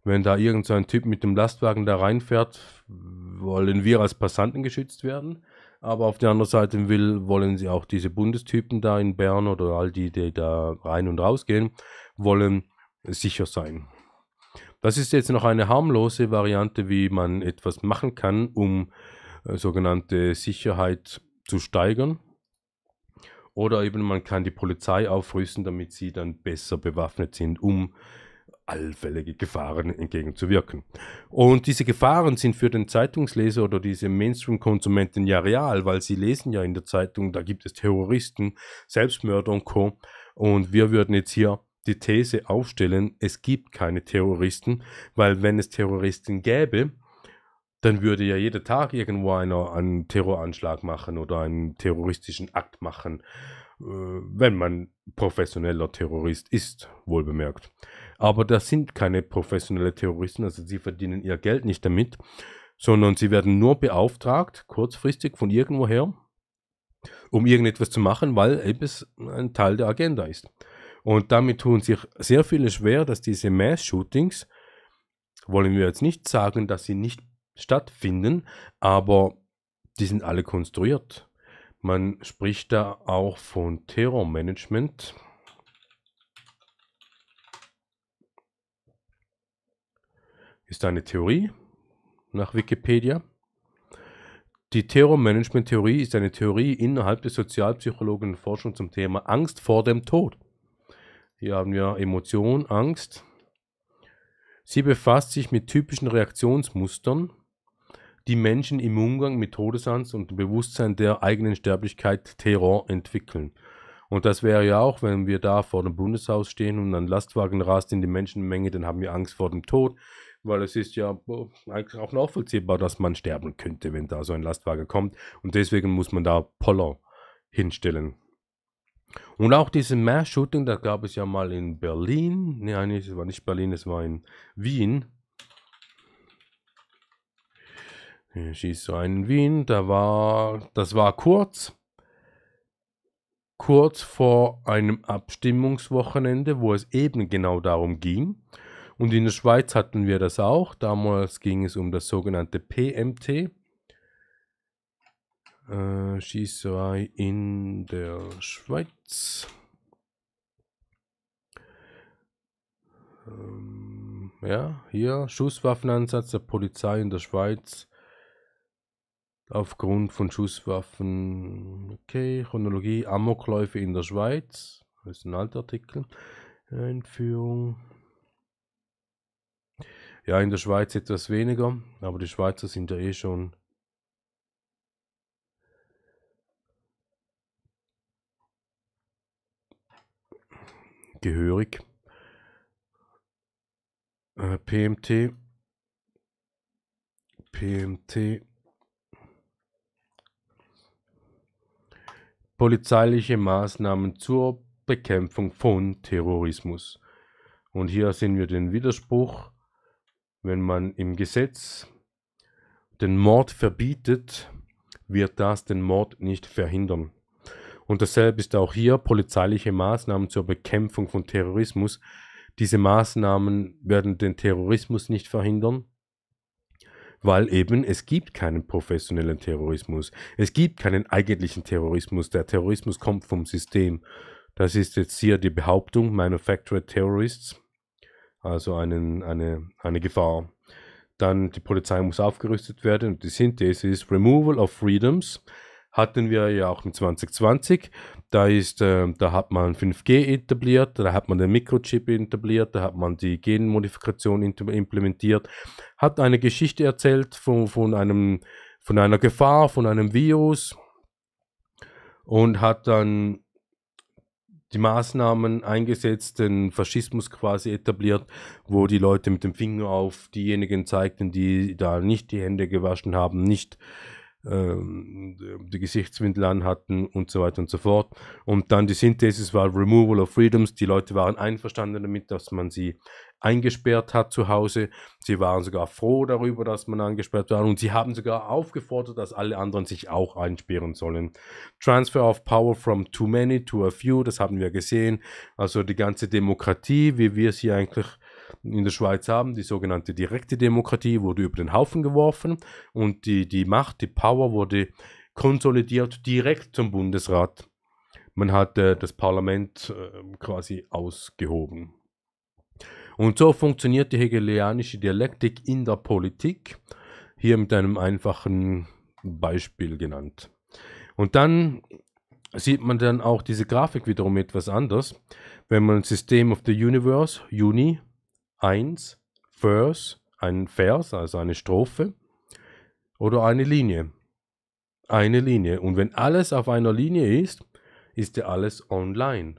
Wenn da irgendein so Typ mit dem Lastwagen da reinfährt, wollen wir als Passanten geschützt werden. Aber auf der anderen Seite will, wollen sie auch diese Bundestypen da in Bern oder all die, die da rein und raus gehen, wollen sicher sein. Das ist jetzt noch eine harmlose Variante, wie man etwas machen kann, um äh, sogenannte Sicherheit zu steigern. Oder eben man kann die Polizei aufrüsten, damit sie dann besser bewaffnet sind, um allfällige Gefahren entgegenzuwirken. Und diese Gefahren sind für den Zeitungsleser oder diese Mainstream-Konsumenten ja real, weil sie lesen ja in der Zeitung, da gibt es Terroristen, Selbstmörder und Co. Und wir würden jetzt hier die These aufstellen, es gibt keine Terroristen, weil wenn es Terroristen gäbe, dann würde ja jeder Tag irgendwo einer einen Terroranschlag machen oder einen terroristischen Akt machen, äh, wenn man professioneller Terrorist ist, wohl bemerkt. Aber das sind keine professionellen Terroristen, also sie verdienen ihr Geld nicht damit, sondern sie werden nur beauftragt, kurzfristig von irgendwoher, um irgendetwas zu machen, weil es ein Teil der Agenda ist. Und damit tun sich sehr viele schwer, dass diese Mass-Shootings, wollen wir jetzt nicht sagen, dass sie nicht stattfinden, aber die sind alle konstruiert. Man spricht da auch von Terrormanagement. Ist eine Theorie nach Wikipedia. Die Terrormanagement-Theorie ist eine Theorie innerhalb der sozialpsychologischen Forschung zum Thema Angst vor dem Tod. Hier haben wir Emotion, Angst. Sie befasst sich mit typischen Reaktionsmustern, die Menschen im Umgang mit Todesangst und dem Bewusstsein der eigenen Sterblichkeit Terror entwickeln. Und das wäre ja auch, wenn wir da vor dem Bundeshaus stehen und ein Lastwagen rast in die Menschenmenge, dann haben wir Angst vor dem Tod, weil es ist ja oh, eigentlich auch nachvollziehbar, dass man sterben könnte, wenn da so ein Lastwagen kommt. Und deswegen muss man da Poller hinstellen. Und auch diese Mass-Shooting, da gab es ja mal in Berlin. Nein, es war nicht Berlin, es war in Wien. Schießt so in Wien. Da war, das war kurz, kurz vor einem Abstimmungswochenende, wo es eben genau darum ging. Und in der Schweiz hatten wir das auch. Damals ging es um das sogenannte PMT, äh, Schießerei in der Schweiz. Ähm, ja, hier Schusswaffenansatz der Polizei in der Schweiz. Aufgrund von Schusswaffen. Okay, Chronologie Amokläufe in der Schweiz. Das ist ein alter Artikel. Einführung. Ja, in der Schweiz etwas weniger, aber die Schweizer sind ja eh schon gehörig. Äh, PMT. PMT. Polizeiliche Maßnahmen zur Bekämpfung von Terrorismus. Und hier sehen wir den Widerspruch, wenn man im Gesetz den Mord verbietet, wird das den Mord nicht verhindern. Und dasselbe ist auch hier polizeiliche Maßnahmen zur Bekämpfung von Terrorismus. Diese Maßnahmen werden den Terrorismus nicht verhindern, weil eben es gibt keinen professionellen Terrorismus. Es gibt keinen eigentlichen Terrorismus. Der Terrorismus kommt vom System. Das ist jetzt hier die Behauptung Manufactured Terrorists, also einen, eine, eine Gefahr. Dann die Polizei muss aufgerüstet werden und die Synthese ist Removal of Freedoms hatten wir ja auch mit 2020. Da, ist, äh, da hat man 5G etabliert, da hat man den Mikrochip etabliert, da hat man die Genmodifikation implementiert, hat eine Geschichte erzählt von, von, einem, von einer Gefahr, von einem Virus und hat dann die Maßnahmen eingesetzt, den Faschismus quasi etabliert, wo die Leute mit dem Finger auf diejenigen zeigten, die da nicht die Hände gewaschen haben, nicht ähm, die Gesichtswindel anhatten und so weiter und so fort. Und dann die Synthesis war Removal of Freedoms. Die Leute waren einverstanden damit, dass man sie eingesperrt hat zu Hause. Sie waren sogar froh darüber, dass man eingesperrt war und sie haben sogar aufgefordert, dass alle anderen sich auch einsperren sollen. Transfer of Power from too many to a few, das haben wir gesehen. Also die ganze Demokratie, wie wir sie eigentlich in der Schweiz haben, die sogenannte direkte Demokratie wurde über den Haufen geworfen und die, die Macht, die Power wurde konsolidiert direkt zum Bundesrat. Man hat äh, das Parlament äh, quasi ausgehoben. Und so funktioniert die hegelianische Dialektik in der Politik, hier mit einem einfachen Beispiel genannt. Und dann sieht man dann auch diese Grafik wiederum etwas anders. Wenn man System of the Universe, Uni, 1 Vers, ein Vers, also eine Strophe oder eine Linie. Eine Linie. Und wenn alles auf einer Linie ist, ist ja alles online.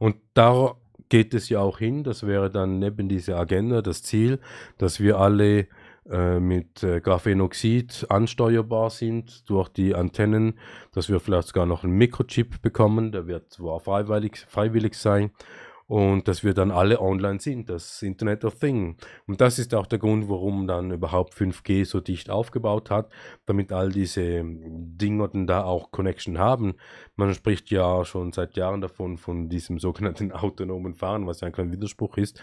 Und da geht es ja auch hin, das wäre dann neben dieser Agenda das Ziel, dass wir alle äh, mit äh, Graphenoxid ansteuerbar sind durch die Antennen, dass wir vielleicht sogar noch einen Mikrochip bekommen, der wird zwar freiwillig, freiwillig sein und dass wir dann alle online sind, das Internet of Things. Und das ist auch der Grund, warum dann überhaupt 5G so dicht aufgebaut hat, damit all diese ähm, Dingotten da auch Connection haben. Man spricht ja schon seit Jahren davon, von diesem sogenannten autonomen Fahren, was ja ein kleiner Widerspruch ist,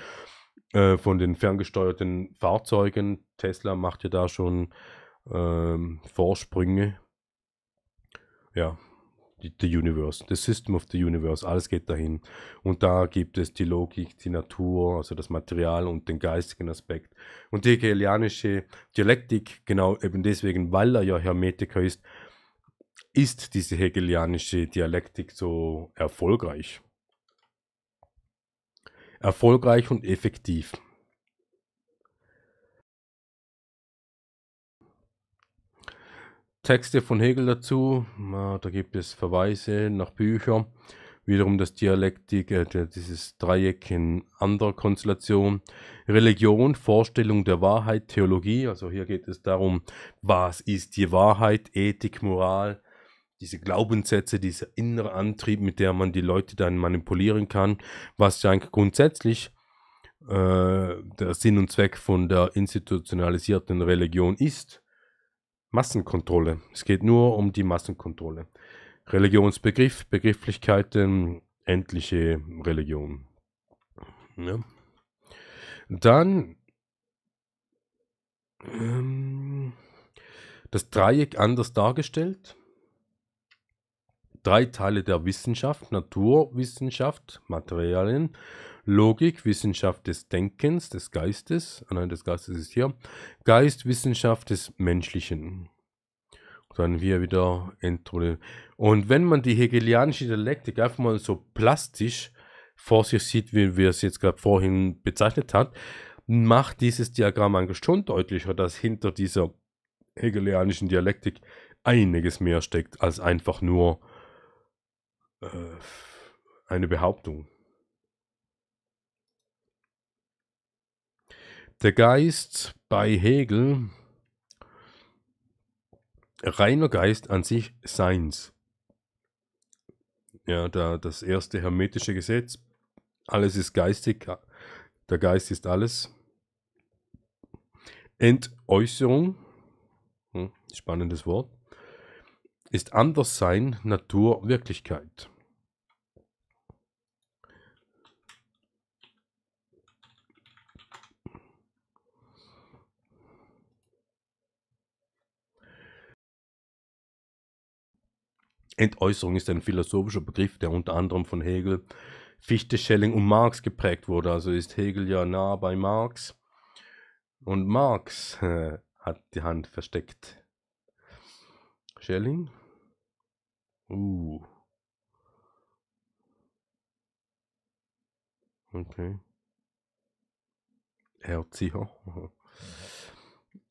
äh, von den ferngesteuerten Fahrzeugen. Tesla macht ja da schon äh, Vorsprünge. Ja, the Universe, the System of the Universe, alles geht dahin. Und da gibt es die Logik, die Natur, also das Material und den geistigen Aspekt. Und die hegelianische Dialektik, genau eben deswegen, weil er ja Hermetiker ist, ist diese hegelianische Dialektik so erfolgreich. Erfolgreich und effektiv. Texte von Hegel dazu, da gibt es Verweise nach Büchern, wiederum das Dialektik, äh, dieses Dreieck in anderer Konstellation, Religion, Vorstellung der Wahrheit, Theologie, also hier geht es darum, was ist die Wahrheit, Ethik, Moral, diese Glaubenssätze, dieser innere Antrieb, mit der man die Leute dann manipulieren kann, was ja eigentlich grundsätzlich äh, der Sinn und Zweck von der institutionalisierten Religion ist Massenkontrolle. Es geht nur um die Massenkontrolle. Religionsbegriff, Begrifflichkeiten, ähm, endliche Religion. Ja. Dann ähm, das Dreieck anders dargestellt. Drei Teile der Wissenschaft, Naturwissenschaft, Materialien Logik, Wissenschaft des Denkens, des Geistes, ah nein, des Geistes ist hier, Geist, Wissenschaft des Menschlichen. Dann wir wieder Endrunde. Und wenn man die hegelianische Dialektik einfach mal so plastisch vor sich sieht, wie wir es jetzt gerade vorhin bezeichnet hat, macht dieses Diagramm eigentlich schon deutlicher, dass hinter dieser hegelianischen Dialektik einiges mehr steckt als einfach nur äh, eine Behauptung. Der Geist bei Hegel, reiner Geist an sich Seins. Ja, da das erste hermetische Gesetz, alles ist geistig, der Geist ist alles. Entäußerung, hm, spannendes Wort, ist Anderssein Natur Wirklichkeit. Entäußerung ist ein philosophischer Begriff, der unter anderem von Hegel, Fichte, Schelling und Marx geprägt wurde. Also ist Hegel ja nah bei Marx. Und Marx äh, hat die Hand versteckt. Schelling? Uh. Okay. Erzieher.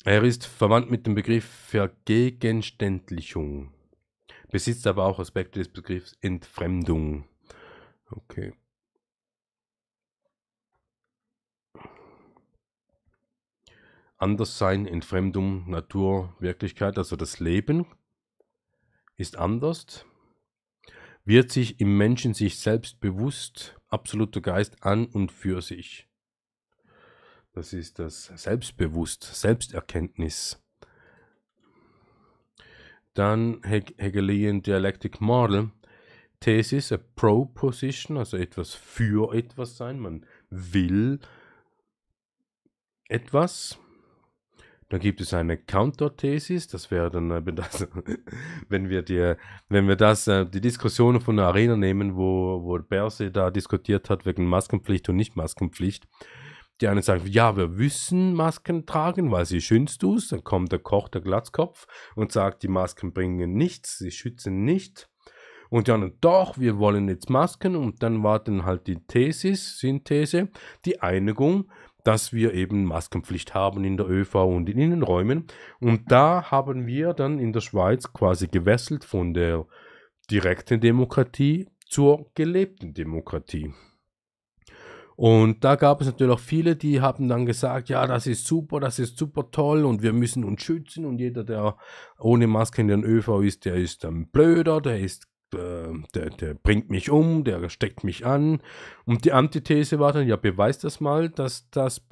Er ist verwandt mit dem Begriff Vergegenständlichung besitzt aber auch Aspekte des Begriffs Entfremdung. Okay. Anderssein, Entfremdung, Natur, Wirklichkeit, also das Leben ist anders. Wird sich im Menschen sich selbst bewusst, absoluter Geist an und für sich. Das ist das Selbstbewusst, Selbsterkenntnis. Dann He Hegelian Dialectic Model. Thesis, a Proposition, also etwas für etwas sein. Man will etwas. Dann gibt es eine Counterthesis, das wäre dann, äh, das, wenn wir, die, wenn wir das, äh, die Diskussion von der Arena nehmen, wo, wo Berse da diskutiert hat wegen Maskenpflicht und Nicht-Maskenpflicht. maskenpflicht die einen sagen, ja, wir müssen Masken tragen, weil sie schützt uns. Dann kommt der Koch, der Glatzkopf und sagt, die Masken bringen nichts, sie schützen nicht. Und die anderen, doch, wir wollen jetzt Masken. Und dann war dann halt die Thesis, Synthese, die Einigung, dass wir eben Maskenpflicht haben in der ÖV und in Innenräumen. Und da haben wir dann in der Schweiz quasi gewesselt von der direkten Demokratie zur gelebten Demokratie. Und da gab es natürlich auch viele, die haben dann gesagt, ja, das ist super, das ist super toll und wir müssen uns schützen und jeder, der ohne Maske in den ÖV ist, der ist ein Blöder, der ist ähm, der, der, bringt mich um, der steckt mich an. Und die Antithese war dann, ja, beweist das mal, dass das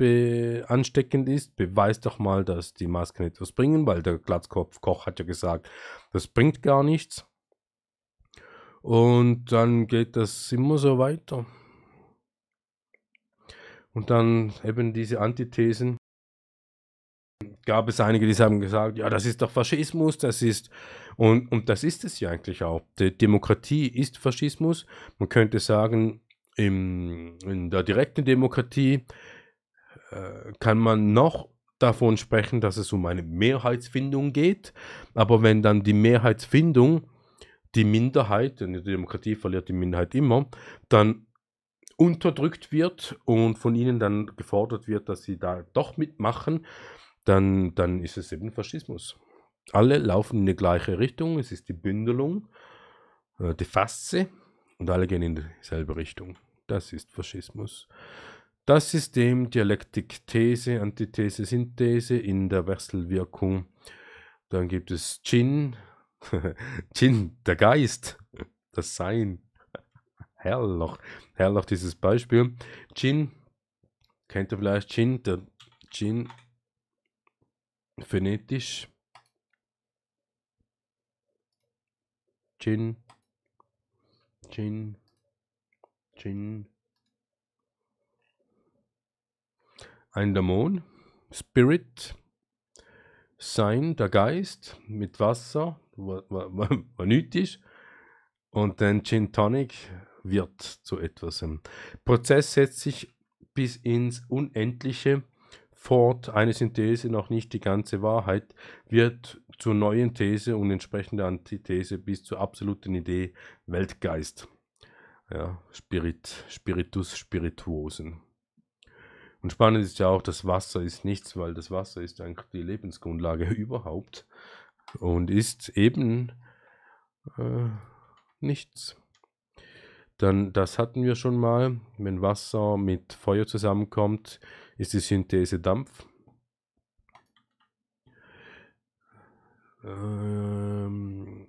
ansteckend ist. Beweist doch mal, dass die Masken etwas bringen, weil der Glatzkopf Koch hat ja gesagt, das bringt gar nichts. Und dann geht das immer so weiter. Und dann eben diese Antithesen gab es einige, die haben gesagt, ja, das ist doch Faschismus, das ist, und, und das ist es ja eigentlich auch. Die Demokratie ist Faschismus. Man könnte sagen, im, in der direkten Demokratie äh, kann man noch davon sprechen, dass es um eine Mehrheitsfindung geht, aber wenn dann die Mehrheitsfindung die Minderheit, denn die Demokratie verliert die Minderheit immer, dann unterdrückt wird und von ihnen dann gefordert wird, dass sie da doch mitmachen, dann, dann ist es eben Faschismus. Alle laufen in die gleiche Richtung, es ist die Bündelung, äh, die Fasze und alle gehen in dieselbe Richtung. Das ist Faschismus. Das System Dialektik These, Antithese, Synthese in der Wechselwirkung. Dann gibt es Jin, Jin, der Geist, das Sein, herrlich, herrlich dieses Beispiel. Gin, kennt ihr vielleicht Gin, der Gin phonetisch. Gin, Gin, Gin. Endemon, Spirit, Sein, der Geist, mit Wasser, was, nötig ist. Und dann Gin Tonic, wird zu etwas. Ein Prozess setzt sich bis ins Unendliche fort. Eine Synthese, noch nicht die ganze Wahrheit, wird zur neuen These und entsprechende Antithese bis zur absoluten Idee Weltgeist. Ja, Spirit, Spiritus, Spirituosen. Und spannend ist ja auch, das Wasser ist nichts, weil das Wasser ist eigentlich die Lebensgrundlage überhaupt und ist eben äh, nichts. Dann, das hatten wir schon mal. Wenn Wasser mit Feuer zusammenkommt, ist die Synthese Dampf. Ähm,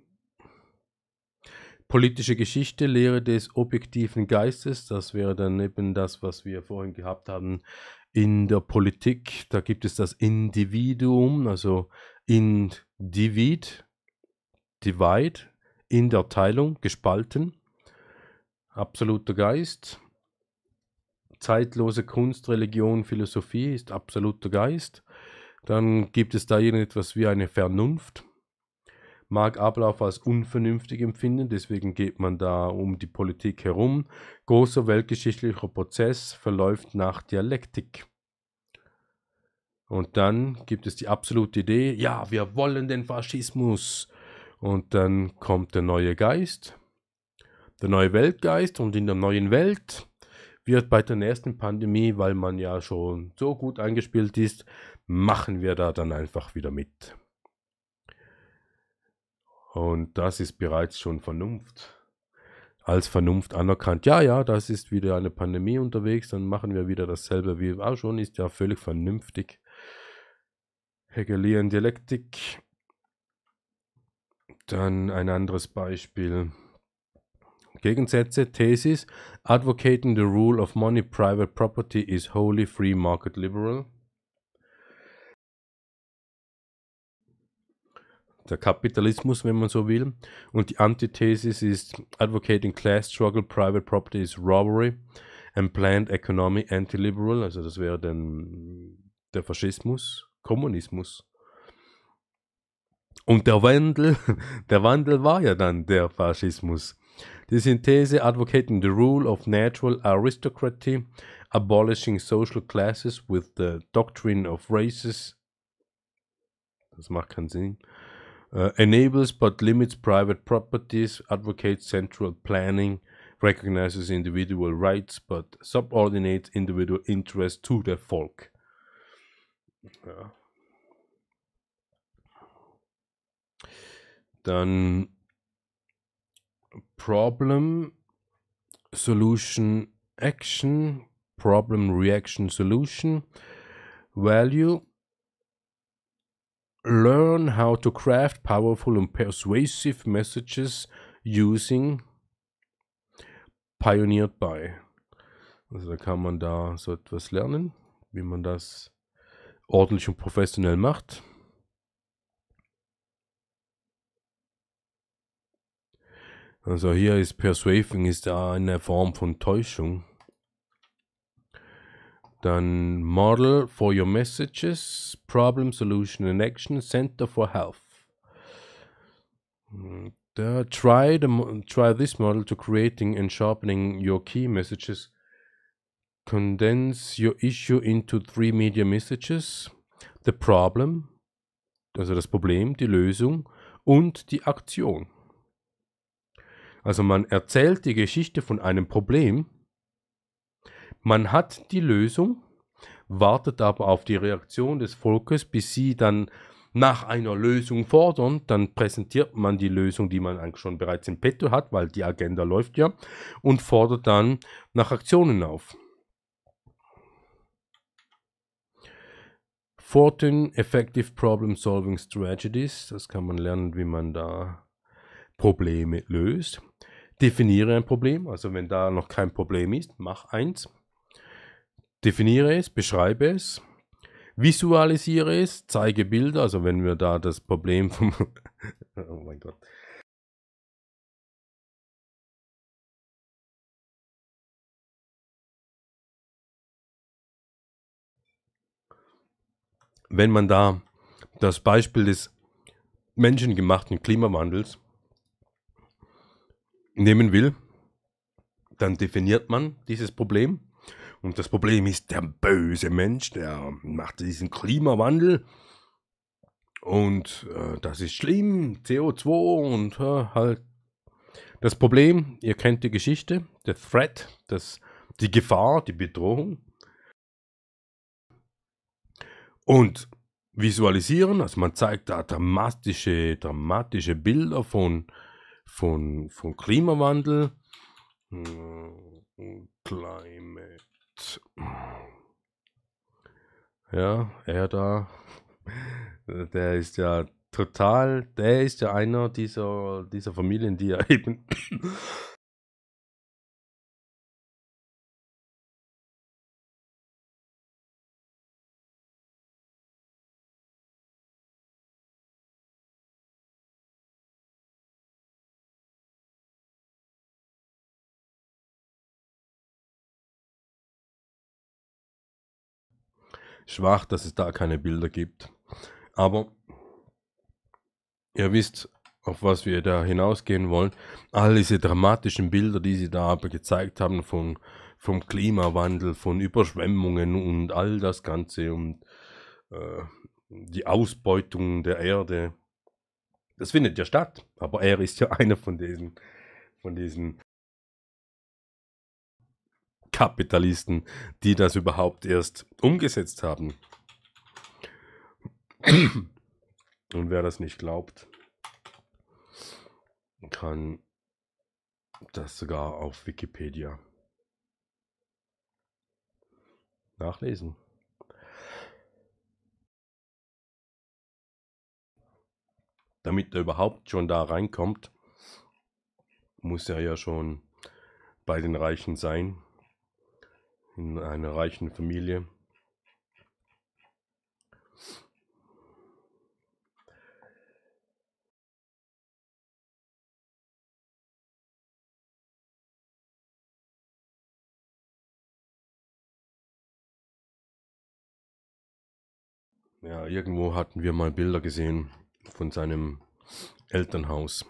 politische Geschichte, Lehre des objektiven Geistes, das wäre dann eben das, was wir vorhin gehabt haben in der Politik. Da gibt es das Individuum, also Individ, Divide, in der Teilung, gespalten absoluter Geist. Zeitlose Kunst, Religion, Philosophie ist absoluter Geist. Dann gibt es da irgendetwas wie eine Vernunft. Mag Ablauf als unvernünftig empfinden, deswegen geht man da um die Politik herum. Großer weltgeschichtlicher Prozess verläuft nach Dialektik. Und dann gibt es die absolute Idee, ja, wir wollen den Faschismus. Und dann kommt der neue Geist, der neue Weltgeist und in der neuen Welt wird bei der nächsten Pandemie, weil man ja schon so gut eingespielt ist, machen wir da dann einfach wieder mit. Und das ist bereits schon Vernunft. Als Vernunft anerkannt. Ja, ja, das ist wieder eine Pandemie unterwegs, dann machen wir wieder dasselbe wie auch schon, ist ja völlig vernünftig. Hegelian Dialektik. Dann ein anderes Beispiel. Gegensätze, Thesis, advocating the rule of money private property is wholly free market liberal. Der Kapitalismus, wenn man so will. Und die Antithesis ist advocating class struggle, private property is robbery and planned economy anti-liberal. Also das wäre dann der Faschismus, Kommunismus. Und der Wandel, der Wandel war ja dann der Faschismus. Die Synthese advocating the rule of natural aristocracy, abolishing social classes with the doctrine of races. Das macht keinen Sinn. Uh, enables but limits private properties, advocates central planning, recognizes individual rights but subordinates individual interests to the folk. Ja. Dann Problem, Solution, Action, Problem, Reaction, Solution, Value. Learn how to craft powerful and persuasive messages using Pioneered by. Also da kann man da so etwas lernen, wie man das ordentlich und professionell macht. Also hier ist Persuading ist eine Form von Täuschung. Dann Model for your messages, Problem, Solution and Action, Center for Health. Da, try, the, try this model to creating and sharpening your key messages. Condense your issue into three media messages. The problem, also das Problem, die Lösung und die Aktion. Also man erzählt die Geschichte von einem Problem, man hat die Lösung, wartet aber auf die Reaktion des Volkes, bis sie dann nach einer Lösung fordern, dann präsentiert man die Lösung, die man eigentlich schon bereits im Petto hat, weil die Agenda läuft ja, und fordert dann nach Aktionen auf. Fortin Effective Problem Solving Strategies, das kann man lernen, wie man da Probleme löst. Definiere ein Problem, also wenn da noch kein Problem ist, mach eins. Definiere es, beschreibe es, visualisiere es, zeige Bilder, also wenn wir da das Problem vom oh mein Gott. Wenn man da das Beispiel des menschengemachten Klimawandels nehmen will, dann definiert man dieses Problem. Und das Problem ist der böse Mensch, der macht diesen Klimawandel. Und äh, das ist schlimm, CO2 und äh, halt das Problem, ihr kennt die Geschichte, der Threat, das, die Gefahr, die Bedrohung. Und visualisieren, also man zeigt da dramatische, dramatische Bilder von von, von Klimawandel. Hm, Climate. Ja, er da. Der ist ja total, der ist ja einer dieser, dieser Familien, die ja eben schwach, dass es da keine Bilder gibt. Aber ihr wisst, auf was wir da hinausgehen wollen. All diese dramatischen Bilder, die sie da aber gezeigt haben von, vom Klimawandel, von Überschwemmungen und all das Ganze und äh, die Ausbeutung der Erde. Das findet ja statt, aber er ist ja einer von diesen, von diesen Kapitalisten, die das überhaupt erst umgesetzt haben. Und wer das nicht glaubt, kann das sogar auf Wikipedia nachlesen. Damit er überhaupt schon da reinkommt, muss er ja schon bei den Reichen sein in einer reichen Familie. Ja, irgendwo hatten wir mal Bilder gesehen von seinem Elternhaus.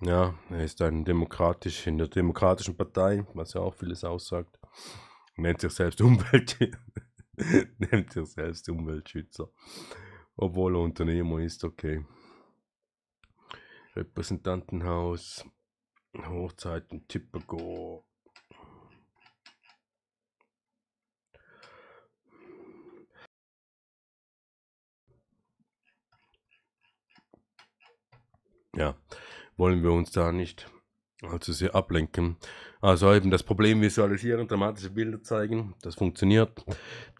Ja, er ist ein demokratisch, in der demokratischen Partei, was ja auch vieles aussagt. Nennt sich selbst Umweltschützer. nennt sich selbst Umweltschützer. Obwohl er Unternehmer ist, okay. Repräsentantenhaus, Hochzeiten, Typico. Ja wollen wir uns da nicht allzu sehr ablenken. Also eben das Problem visualisieren, dramatische Bilder zeigen, das funktioniert.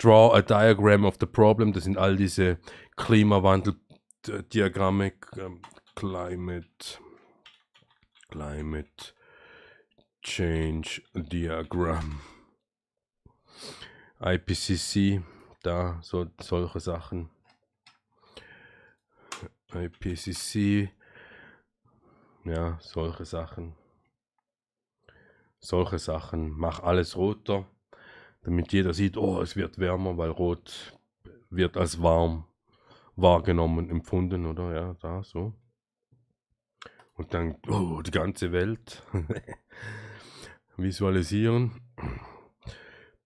Draw a diagram of the problem, das sind all diese Klimawandeldiagramme, ähm, Climate, Climate Change Diagramm, IPCC, da so, solche Sachen. IPCC ja, solche Sachen. Solche Sachen. Mach alles roter, damit jeder sieht, oh, es wird wärmer, weil rot wird als warm wahrgenommen empfunden, oder? Ja, da so. Und dann, oh, die ganze Welt visualisieren.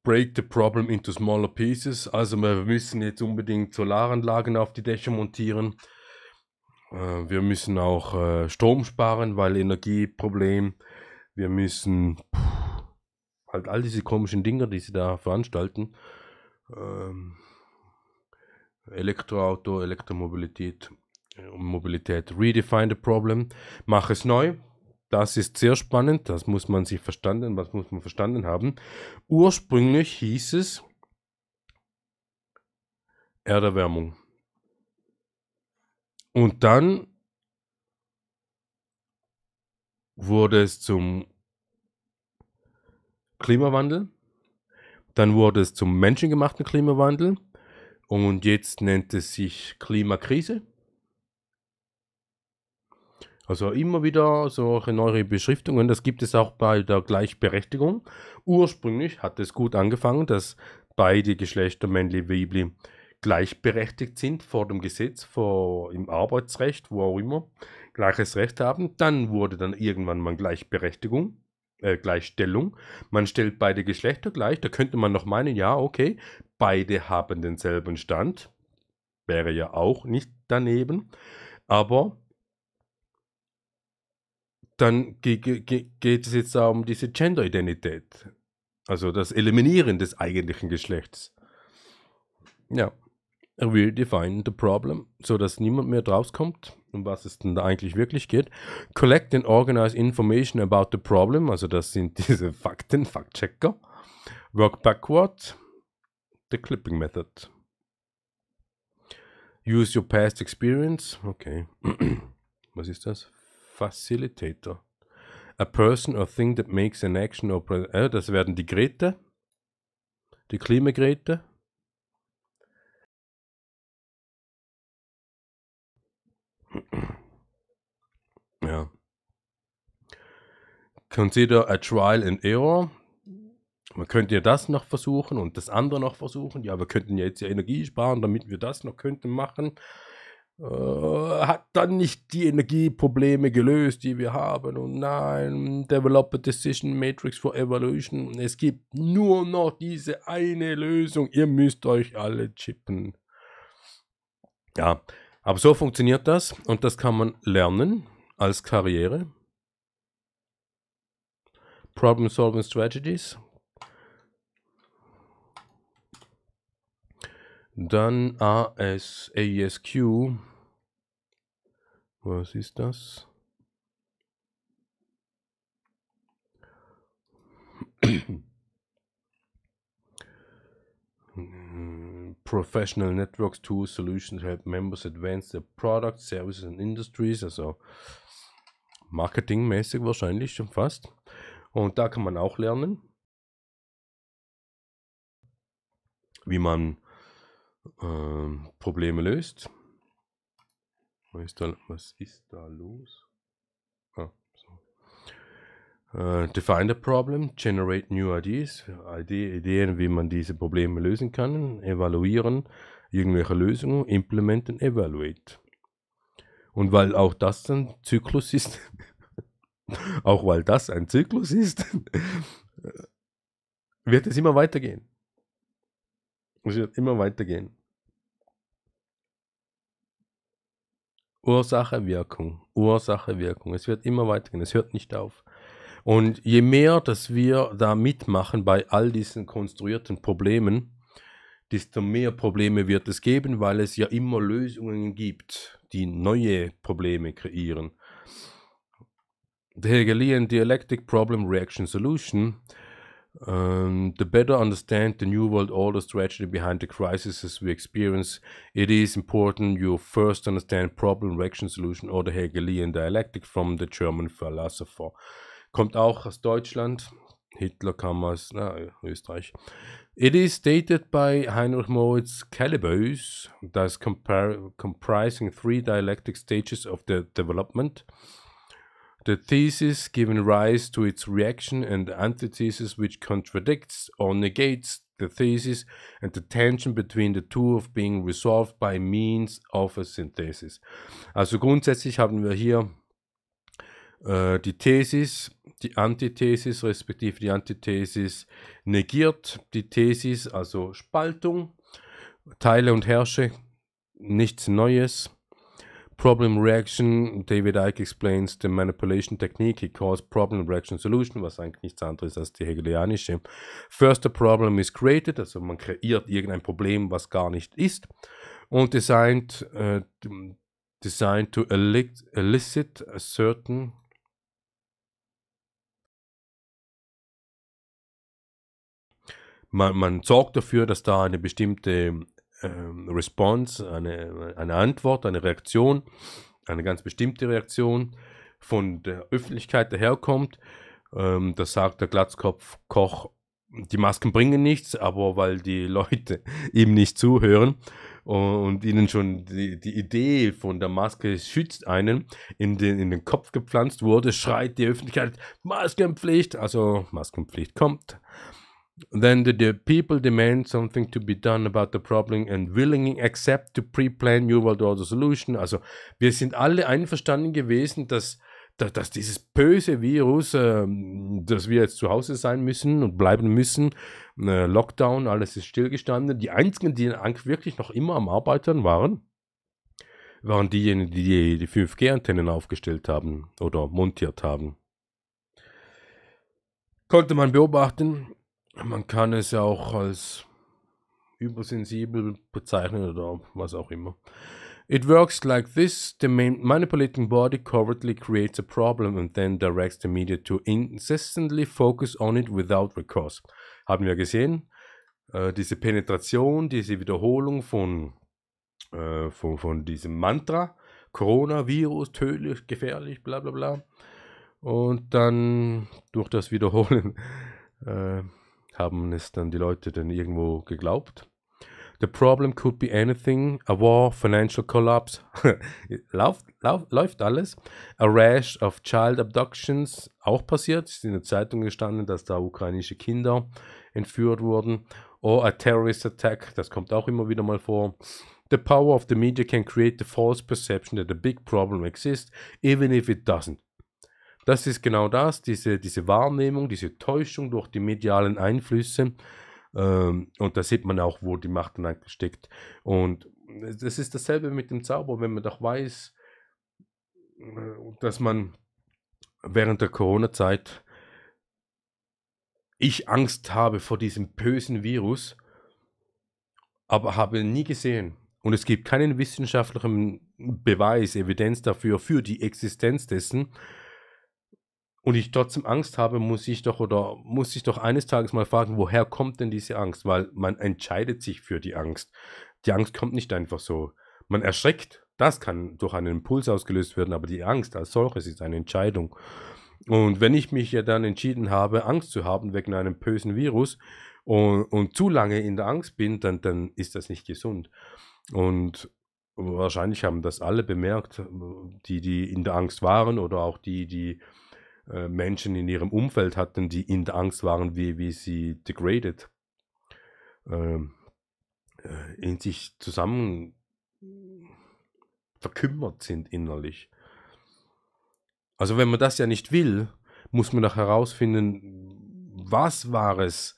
Break the problem into smaller pieces. Also wir müssen jetzt unbedingt Solaranlagen auf die Dächer montieren. Äh, wir müssen auch äh, Strom sparen, weil Energieproblem. Wir müssen pff, halt all diese komischen Dinger, die sie da veranstalten. Ähm, Elektroauto, Elektromobilität, äh, Mobilität, redefine the problem, mach es neu. Das ist sehr spannend, das muss man sich verstanden, was muss man verstanden haben. Ursprünglich hieß es Erderwärmung. Und dann wurde es zum Klimawandel, dann wurde es zum menschengemachten Klimawandel und jetzt nennt es sich Klimakrise. Also immer wieder solche neue Beschriftungen. Das gibt es auch bei der Gleichberechtigung. Ursprünglich hat es gut angefangen, dass beide Geschlechter, männlich wie weiblich, gleichberechtigt sind vor dem Gesetz, vor im Arbeitsrecht, wo auch immer, gleiches Recht haben. Dann wurde dann irgendwann mal Gleichberechtigung, äh, Gleichstellung. Man stellt beide Geschlechter gleich. Da könnte man noch meinen, ja, okay, beide haben denselben Stand. Wäre ja auch nicht daneben. Aber dann geht es jetzt um diese Gender-Identität. Also das Eliminieren des eigentlichen Geschlechts. Ja redefine the problem, sodass niemand mehr drauskommt, um was es denn da eigentlich wirklich geht. Collect and organize information about the problem, also das sind diese Fakten, Faktchecker. Work backward, the clipping method. Use your past experience, okay. was ist das? Facilitator. A person or thing that makes an action or... Äh, das werden die Grete, die Klimagrete. Ja. Consider a trial and error. Man könnte ja das noch versuchen und das andere noch versuchen. Ja, wir könnten ja jetzt ja Energie sparen, damit wir das noch könnten machen. Äh, hat dann nicht die Energieprobleme gelöst, die wir haben. Und nein, Developer Decision Matrix for evolution. Es gibt nur noch diese eine Lösung. Ihr müsst euch alle chippen. Ja, aber so funktioniert das und das kann man lernen als Karriere. Problem Solving Strategies. Dann AS, AESQ. Was ist das? professional networks, tools, solutions help members advance their products, services and industries, also marketingmäßig wahrscheinlich schon fast. Und da kann man auch lernen, wie man äh, Probleme löst. Was ist, da, was ist da los? Äh, define the problem, generate new ideas, Ideen, wie man diese Probleme lösen kann, evaluieren, irgendwelche Lösungen, implementen, evaluate. Und weil auch das ein Zyklus ist, auch weil das ein Zyklus ist, wird es immer weitergehen. Es wird immer weitergehen. Ursache, Wirkung, Ursache, Wirkung. Es wird immer weitergehen, es hört nicht auf. Und je mehr, dass wir da mitmachen bei all diesen konstruierten Problemen, desto mehr Probleme wird es geben, weil es ja immer Lösungen gibt, die neue Probleme kreieren. The Hegelian Dialectic Problem Reaction Solution Um, ähm, the better understand the New World Order strategy behind the crises we experience, it is important you first understand problem, reaction, solution, or the Hegelian dialectic from the German philosopher kommt auch aus Deutschland. Hitler kam aus na, Österreich. It is stated by Heinrich Moritz Calibus, das comprising three dialectic stages of the development. The thesis given rise to its reaction and the antithesis which contradicts or negates the thesis and the tension between the two of being resolved by means of a synthesis. Also grundsätzlich haben wir hier äh, die Thesis, die Antithesis, respektive die Antithesis negiert, die Thesis, also Spaltung, Teile und Herrsche, nichts Neues. Problem Reaction, David Icke explains the manipulation technique he calls Problem Reaction Solution, was eigentlich nichts anderes als die hegelianische. First the problem is created, also man kreiert irgendein Problem, was gar nicht ist. Und designed, uh, designed to elicit a certain man, man sorgt dafür, dass da eine bestimmte äh, Response, eine, eine Antwort, eine Reaktion, eine ganz bestimmte Reaktion von der Öffentlichkeit daherkommt. Ähm, das sagt der Glatzkopf-Koch, die Masken bringen nichts, aber weil die Leute ihm nicht zuhören und ihnen schon die, die Idee von der Maske schützt einen in den, in den Kopf gepflanzt wurde, schreit die Öffentlichkeit Maskenpflicht, also Maskenpflicht kommt. Then the, the, people demand something to be done about the problem and willingly accept to pre-plan New World Order Solution. Also wir sind alle einverstanden gewesen, dass, dass, dass dieses böse Virus, äh, dass wir jetzt zu Hause sein müssen und bleiben müssen, äh, Lockdown, alles ist stillgestanden. Die einzigen, die wirklich noch immer am Arbeiten waren, waren diejenigen, die die 5G-Antennen aufgestellt haben oder montiert haben. Konnte man beobachten, man kann es ja auch als übersensibel bezeichnen oder was auch immer. It works like this. The manipulating body covertly creates a problem and then directs the media to incessantly focus on it without recourse. Haben wir gesehen. Äh, diese Penetration, diese Wiederholung von, äh, von, von diesem Mantra. Coronavirus, tödlich, gefährlich, bla bla bla. Und dann durch das Wiederholen äh, haben es dann die Leute dann irgendwo geglaubt. The problem could be anything, a war, financial collapse, läuft, lauf, läuft alles. A rash of child abductions, auch passiert, ist in der Zeitung gestanden, dass da ukrainische Kinder entführt wurden. Or a terrorist attack, das kommt auch immer wieder mal vor. The power of the media can create the false perception that a big problem exists, even if it doesn't. Das ist genau das, diese, diese Wahrnehmung, diese Täuschung durch die medialen Einflüsse. Ähm, und da sieht man auch, wo die Macht dann steckt. Und es ist dasselbe mit dem Zauber, wenn man doch weiß, äh, dass man während der Corona-Zeit ich Angst habe vor diesem bösen Virus, aber habe nie gesehen. Und es gibt keinen wissenschaftlichen Beweis, Evidenz dafür, für die Existenz dessen und ich trotzdem Angst habe, muss ich doch oder muss ich doch eines Tages mal fragen, woher kommt denn diese Angst? Weil man entscheidet sich für die Angst. Die Angst kommt nicht einfach so. Man erschreckt. Das kann durch einen Impuls ausgelöst werden, aber die Angst als solches ist eine Entscheidung. Und wenn ich mich ja dann entschieden habe, Angst zu haben wegen einem bösen Virus und, und zu lange in der Angst bin, dann, dann ist das nicht gesund. Und wahrscheinlich haben das alle bemerkt, die, die in der Angst waren oder auch die, die äh, Menschen in ihrem Umfeld hatten, die in der Angst waren, wie, wie sie degraded ähm, äh, in sich zusammen äh, verkümmert sind innerlich. Also wenn man das ja nicht will, muss man doch herausfinden, was war es?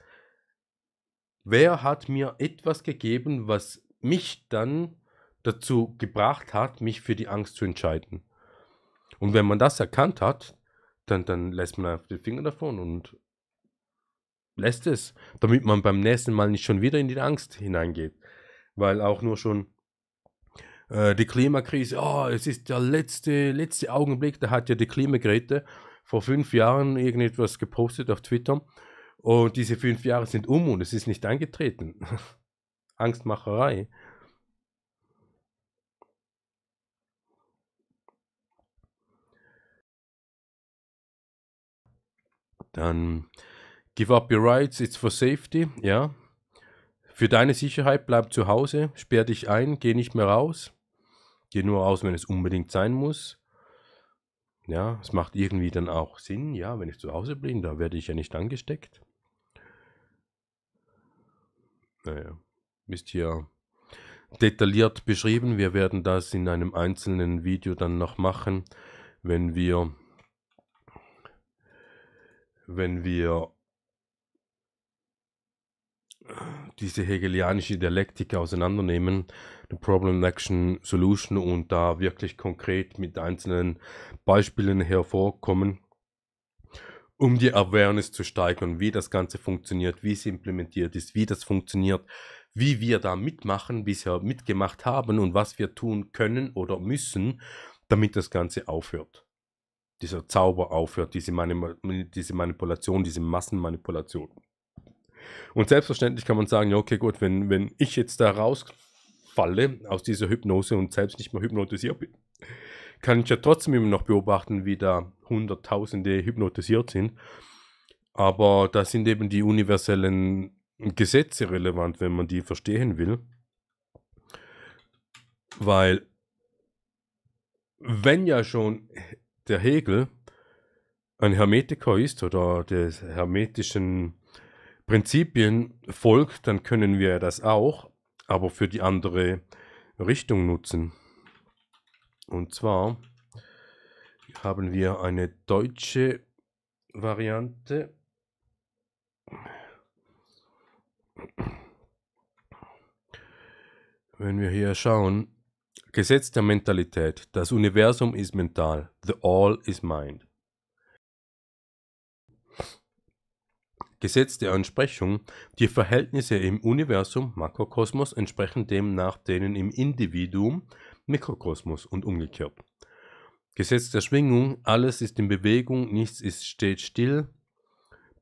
Wer hat mir etwas gegeben, was mich dann dazu gebracht hat, mich für die Angst zu entscheiden? Und wenn man das erkannt hat, dann, dann lässt man einfach die Finger davon und lässt es, damit man beim nächsten Mal nicht schon wieder in die Angst hineingeht. Weil auch nur schon äh, die Klimakrise, oh, es ist der letzte, letzte Augenblick, da hat ja die Klimagrete vor fünf Jahren irgendetwas gepostet auf Twitter und diese fünf Jahre sind um und es ist nicht eingetreten. Angstmacherei. Dann give up your rights, it's for safety, ja. Für deine Sicherheit bleib zu Hause, sperr dich ein, geh nicht mehr raus. Geh nur raus, wenn es unbedingt sein muss. Ja, es macht irgendwie dann auch Sinn, ja, wenn ich zu Hause bin, da werde ich ja nicht angesteckt. Naja, ist hier detailliert beschrieben. Wir werden das in einem einzelnen Video dann noch machen, wenn wir wenn wir diese hegelianische Dialektik auseinandernehmen, the Problem, Action, Solution und da wirklich konkret mit einzelnen Beispielen hervorkommen, um die Awareness zu steigern, wie das Ganze funktioniert, wie es implementiert ist, wie das funktioniert, wie wir da mitmachen, bisher mitgemacht haben und was wir tun können oder müssen, damit das Ganze aufhört dieser Zauber aufhört, diese, Manip diese Manipulation, diese Massenmanipulation. Und selbstverständlich kann man sagen, ja, okay, gut, wenn, wenn ich jetzt da rausfalle aus dieser Hypnose und selbst nicht mehr hypnotisiert bin, kann ich ja trotzdem immer noch beobachten, wie da Hunderttausende hypnotisiert sind. Aber da sind eben die universellen Gesetze relevant, wenn man die verstehen will. Weil wenn ja schon der Hegel ein Hermetiker ist oder des hermetischen Prinzipien folgt, dann können wir das auch, aber für die andere Richtung nutzen. Und zwar haben wir eine deutsche Variante. Wenn wir hier schauen, Gesetz der Mentalität. Das Universum ist mental. The All is Mind. Gesetz der Entsprechung. Die Verhältnisse im Universum, Makrokosmos, entsprechen demnach denen im Individuum, Mikrokosmos und umgekehrt. Gesetz der Schwingung. Alles ist in Bewegung, nichts ist, steht still.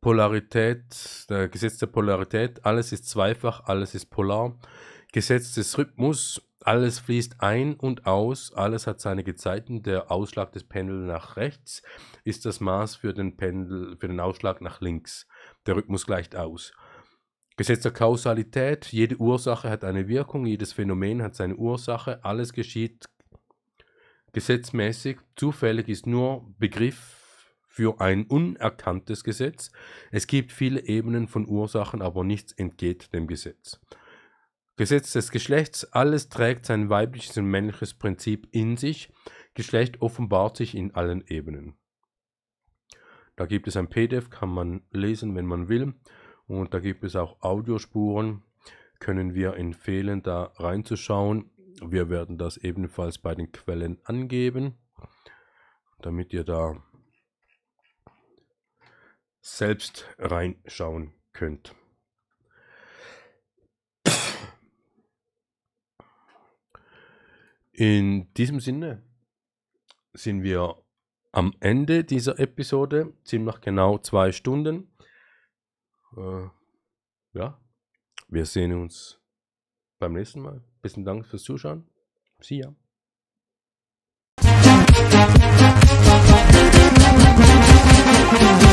Polarität, der Gesetz der Polarität. Alles ist zweifach, alles ist polar. Gesetz des Rhythmus, alles fließt ein und aus, alles hat seine Gezeiten, der Ausschlag des Pendels nach rechts ist das Maß für den Pendel, für den Ausschlag nach links. Der Rhythmus gleicht aus. Gesetz der Kausalität, jede Ursache hat eine Wirkung, jedes Phänomen hat seine Ursache, alles geschieht gesetzmäßig, zufällig ist nur Begriff für ein unerkanntes Gesetz. Es gibt viele Ebenen von Ursachen, aber nichts entgeht dem Gesetz. Gesetz des Geschlechts, alles trägt sein weibliches und männliches Prinzip in sich. Geschlecht offenbart sich in allen Ebenen. Da gibt es ein PDF, kann man lesen, wenn man will. Und da gibt es auch Audiospuren, können wir empfehlen, da reinzuschauen. Wir werden das ebenfalls bei den Quellen angeben, damit ihr da selbst reinschauen könnt. In diesem Sinne sind wir am Ende dieser Episode, ziemlich genau zwei Stunden. Äh, ja, wir sehen uns beim nächsten Mal. Besten Dank fürs Zuschauen. See ya. Thank you.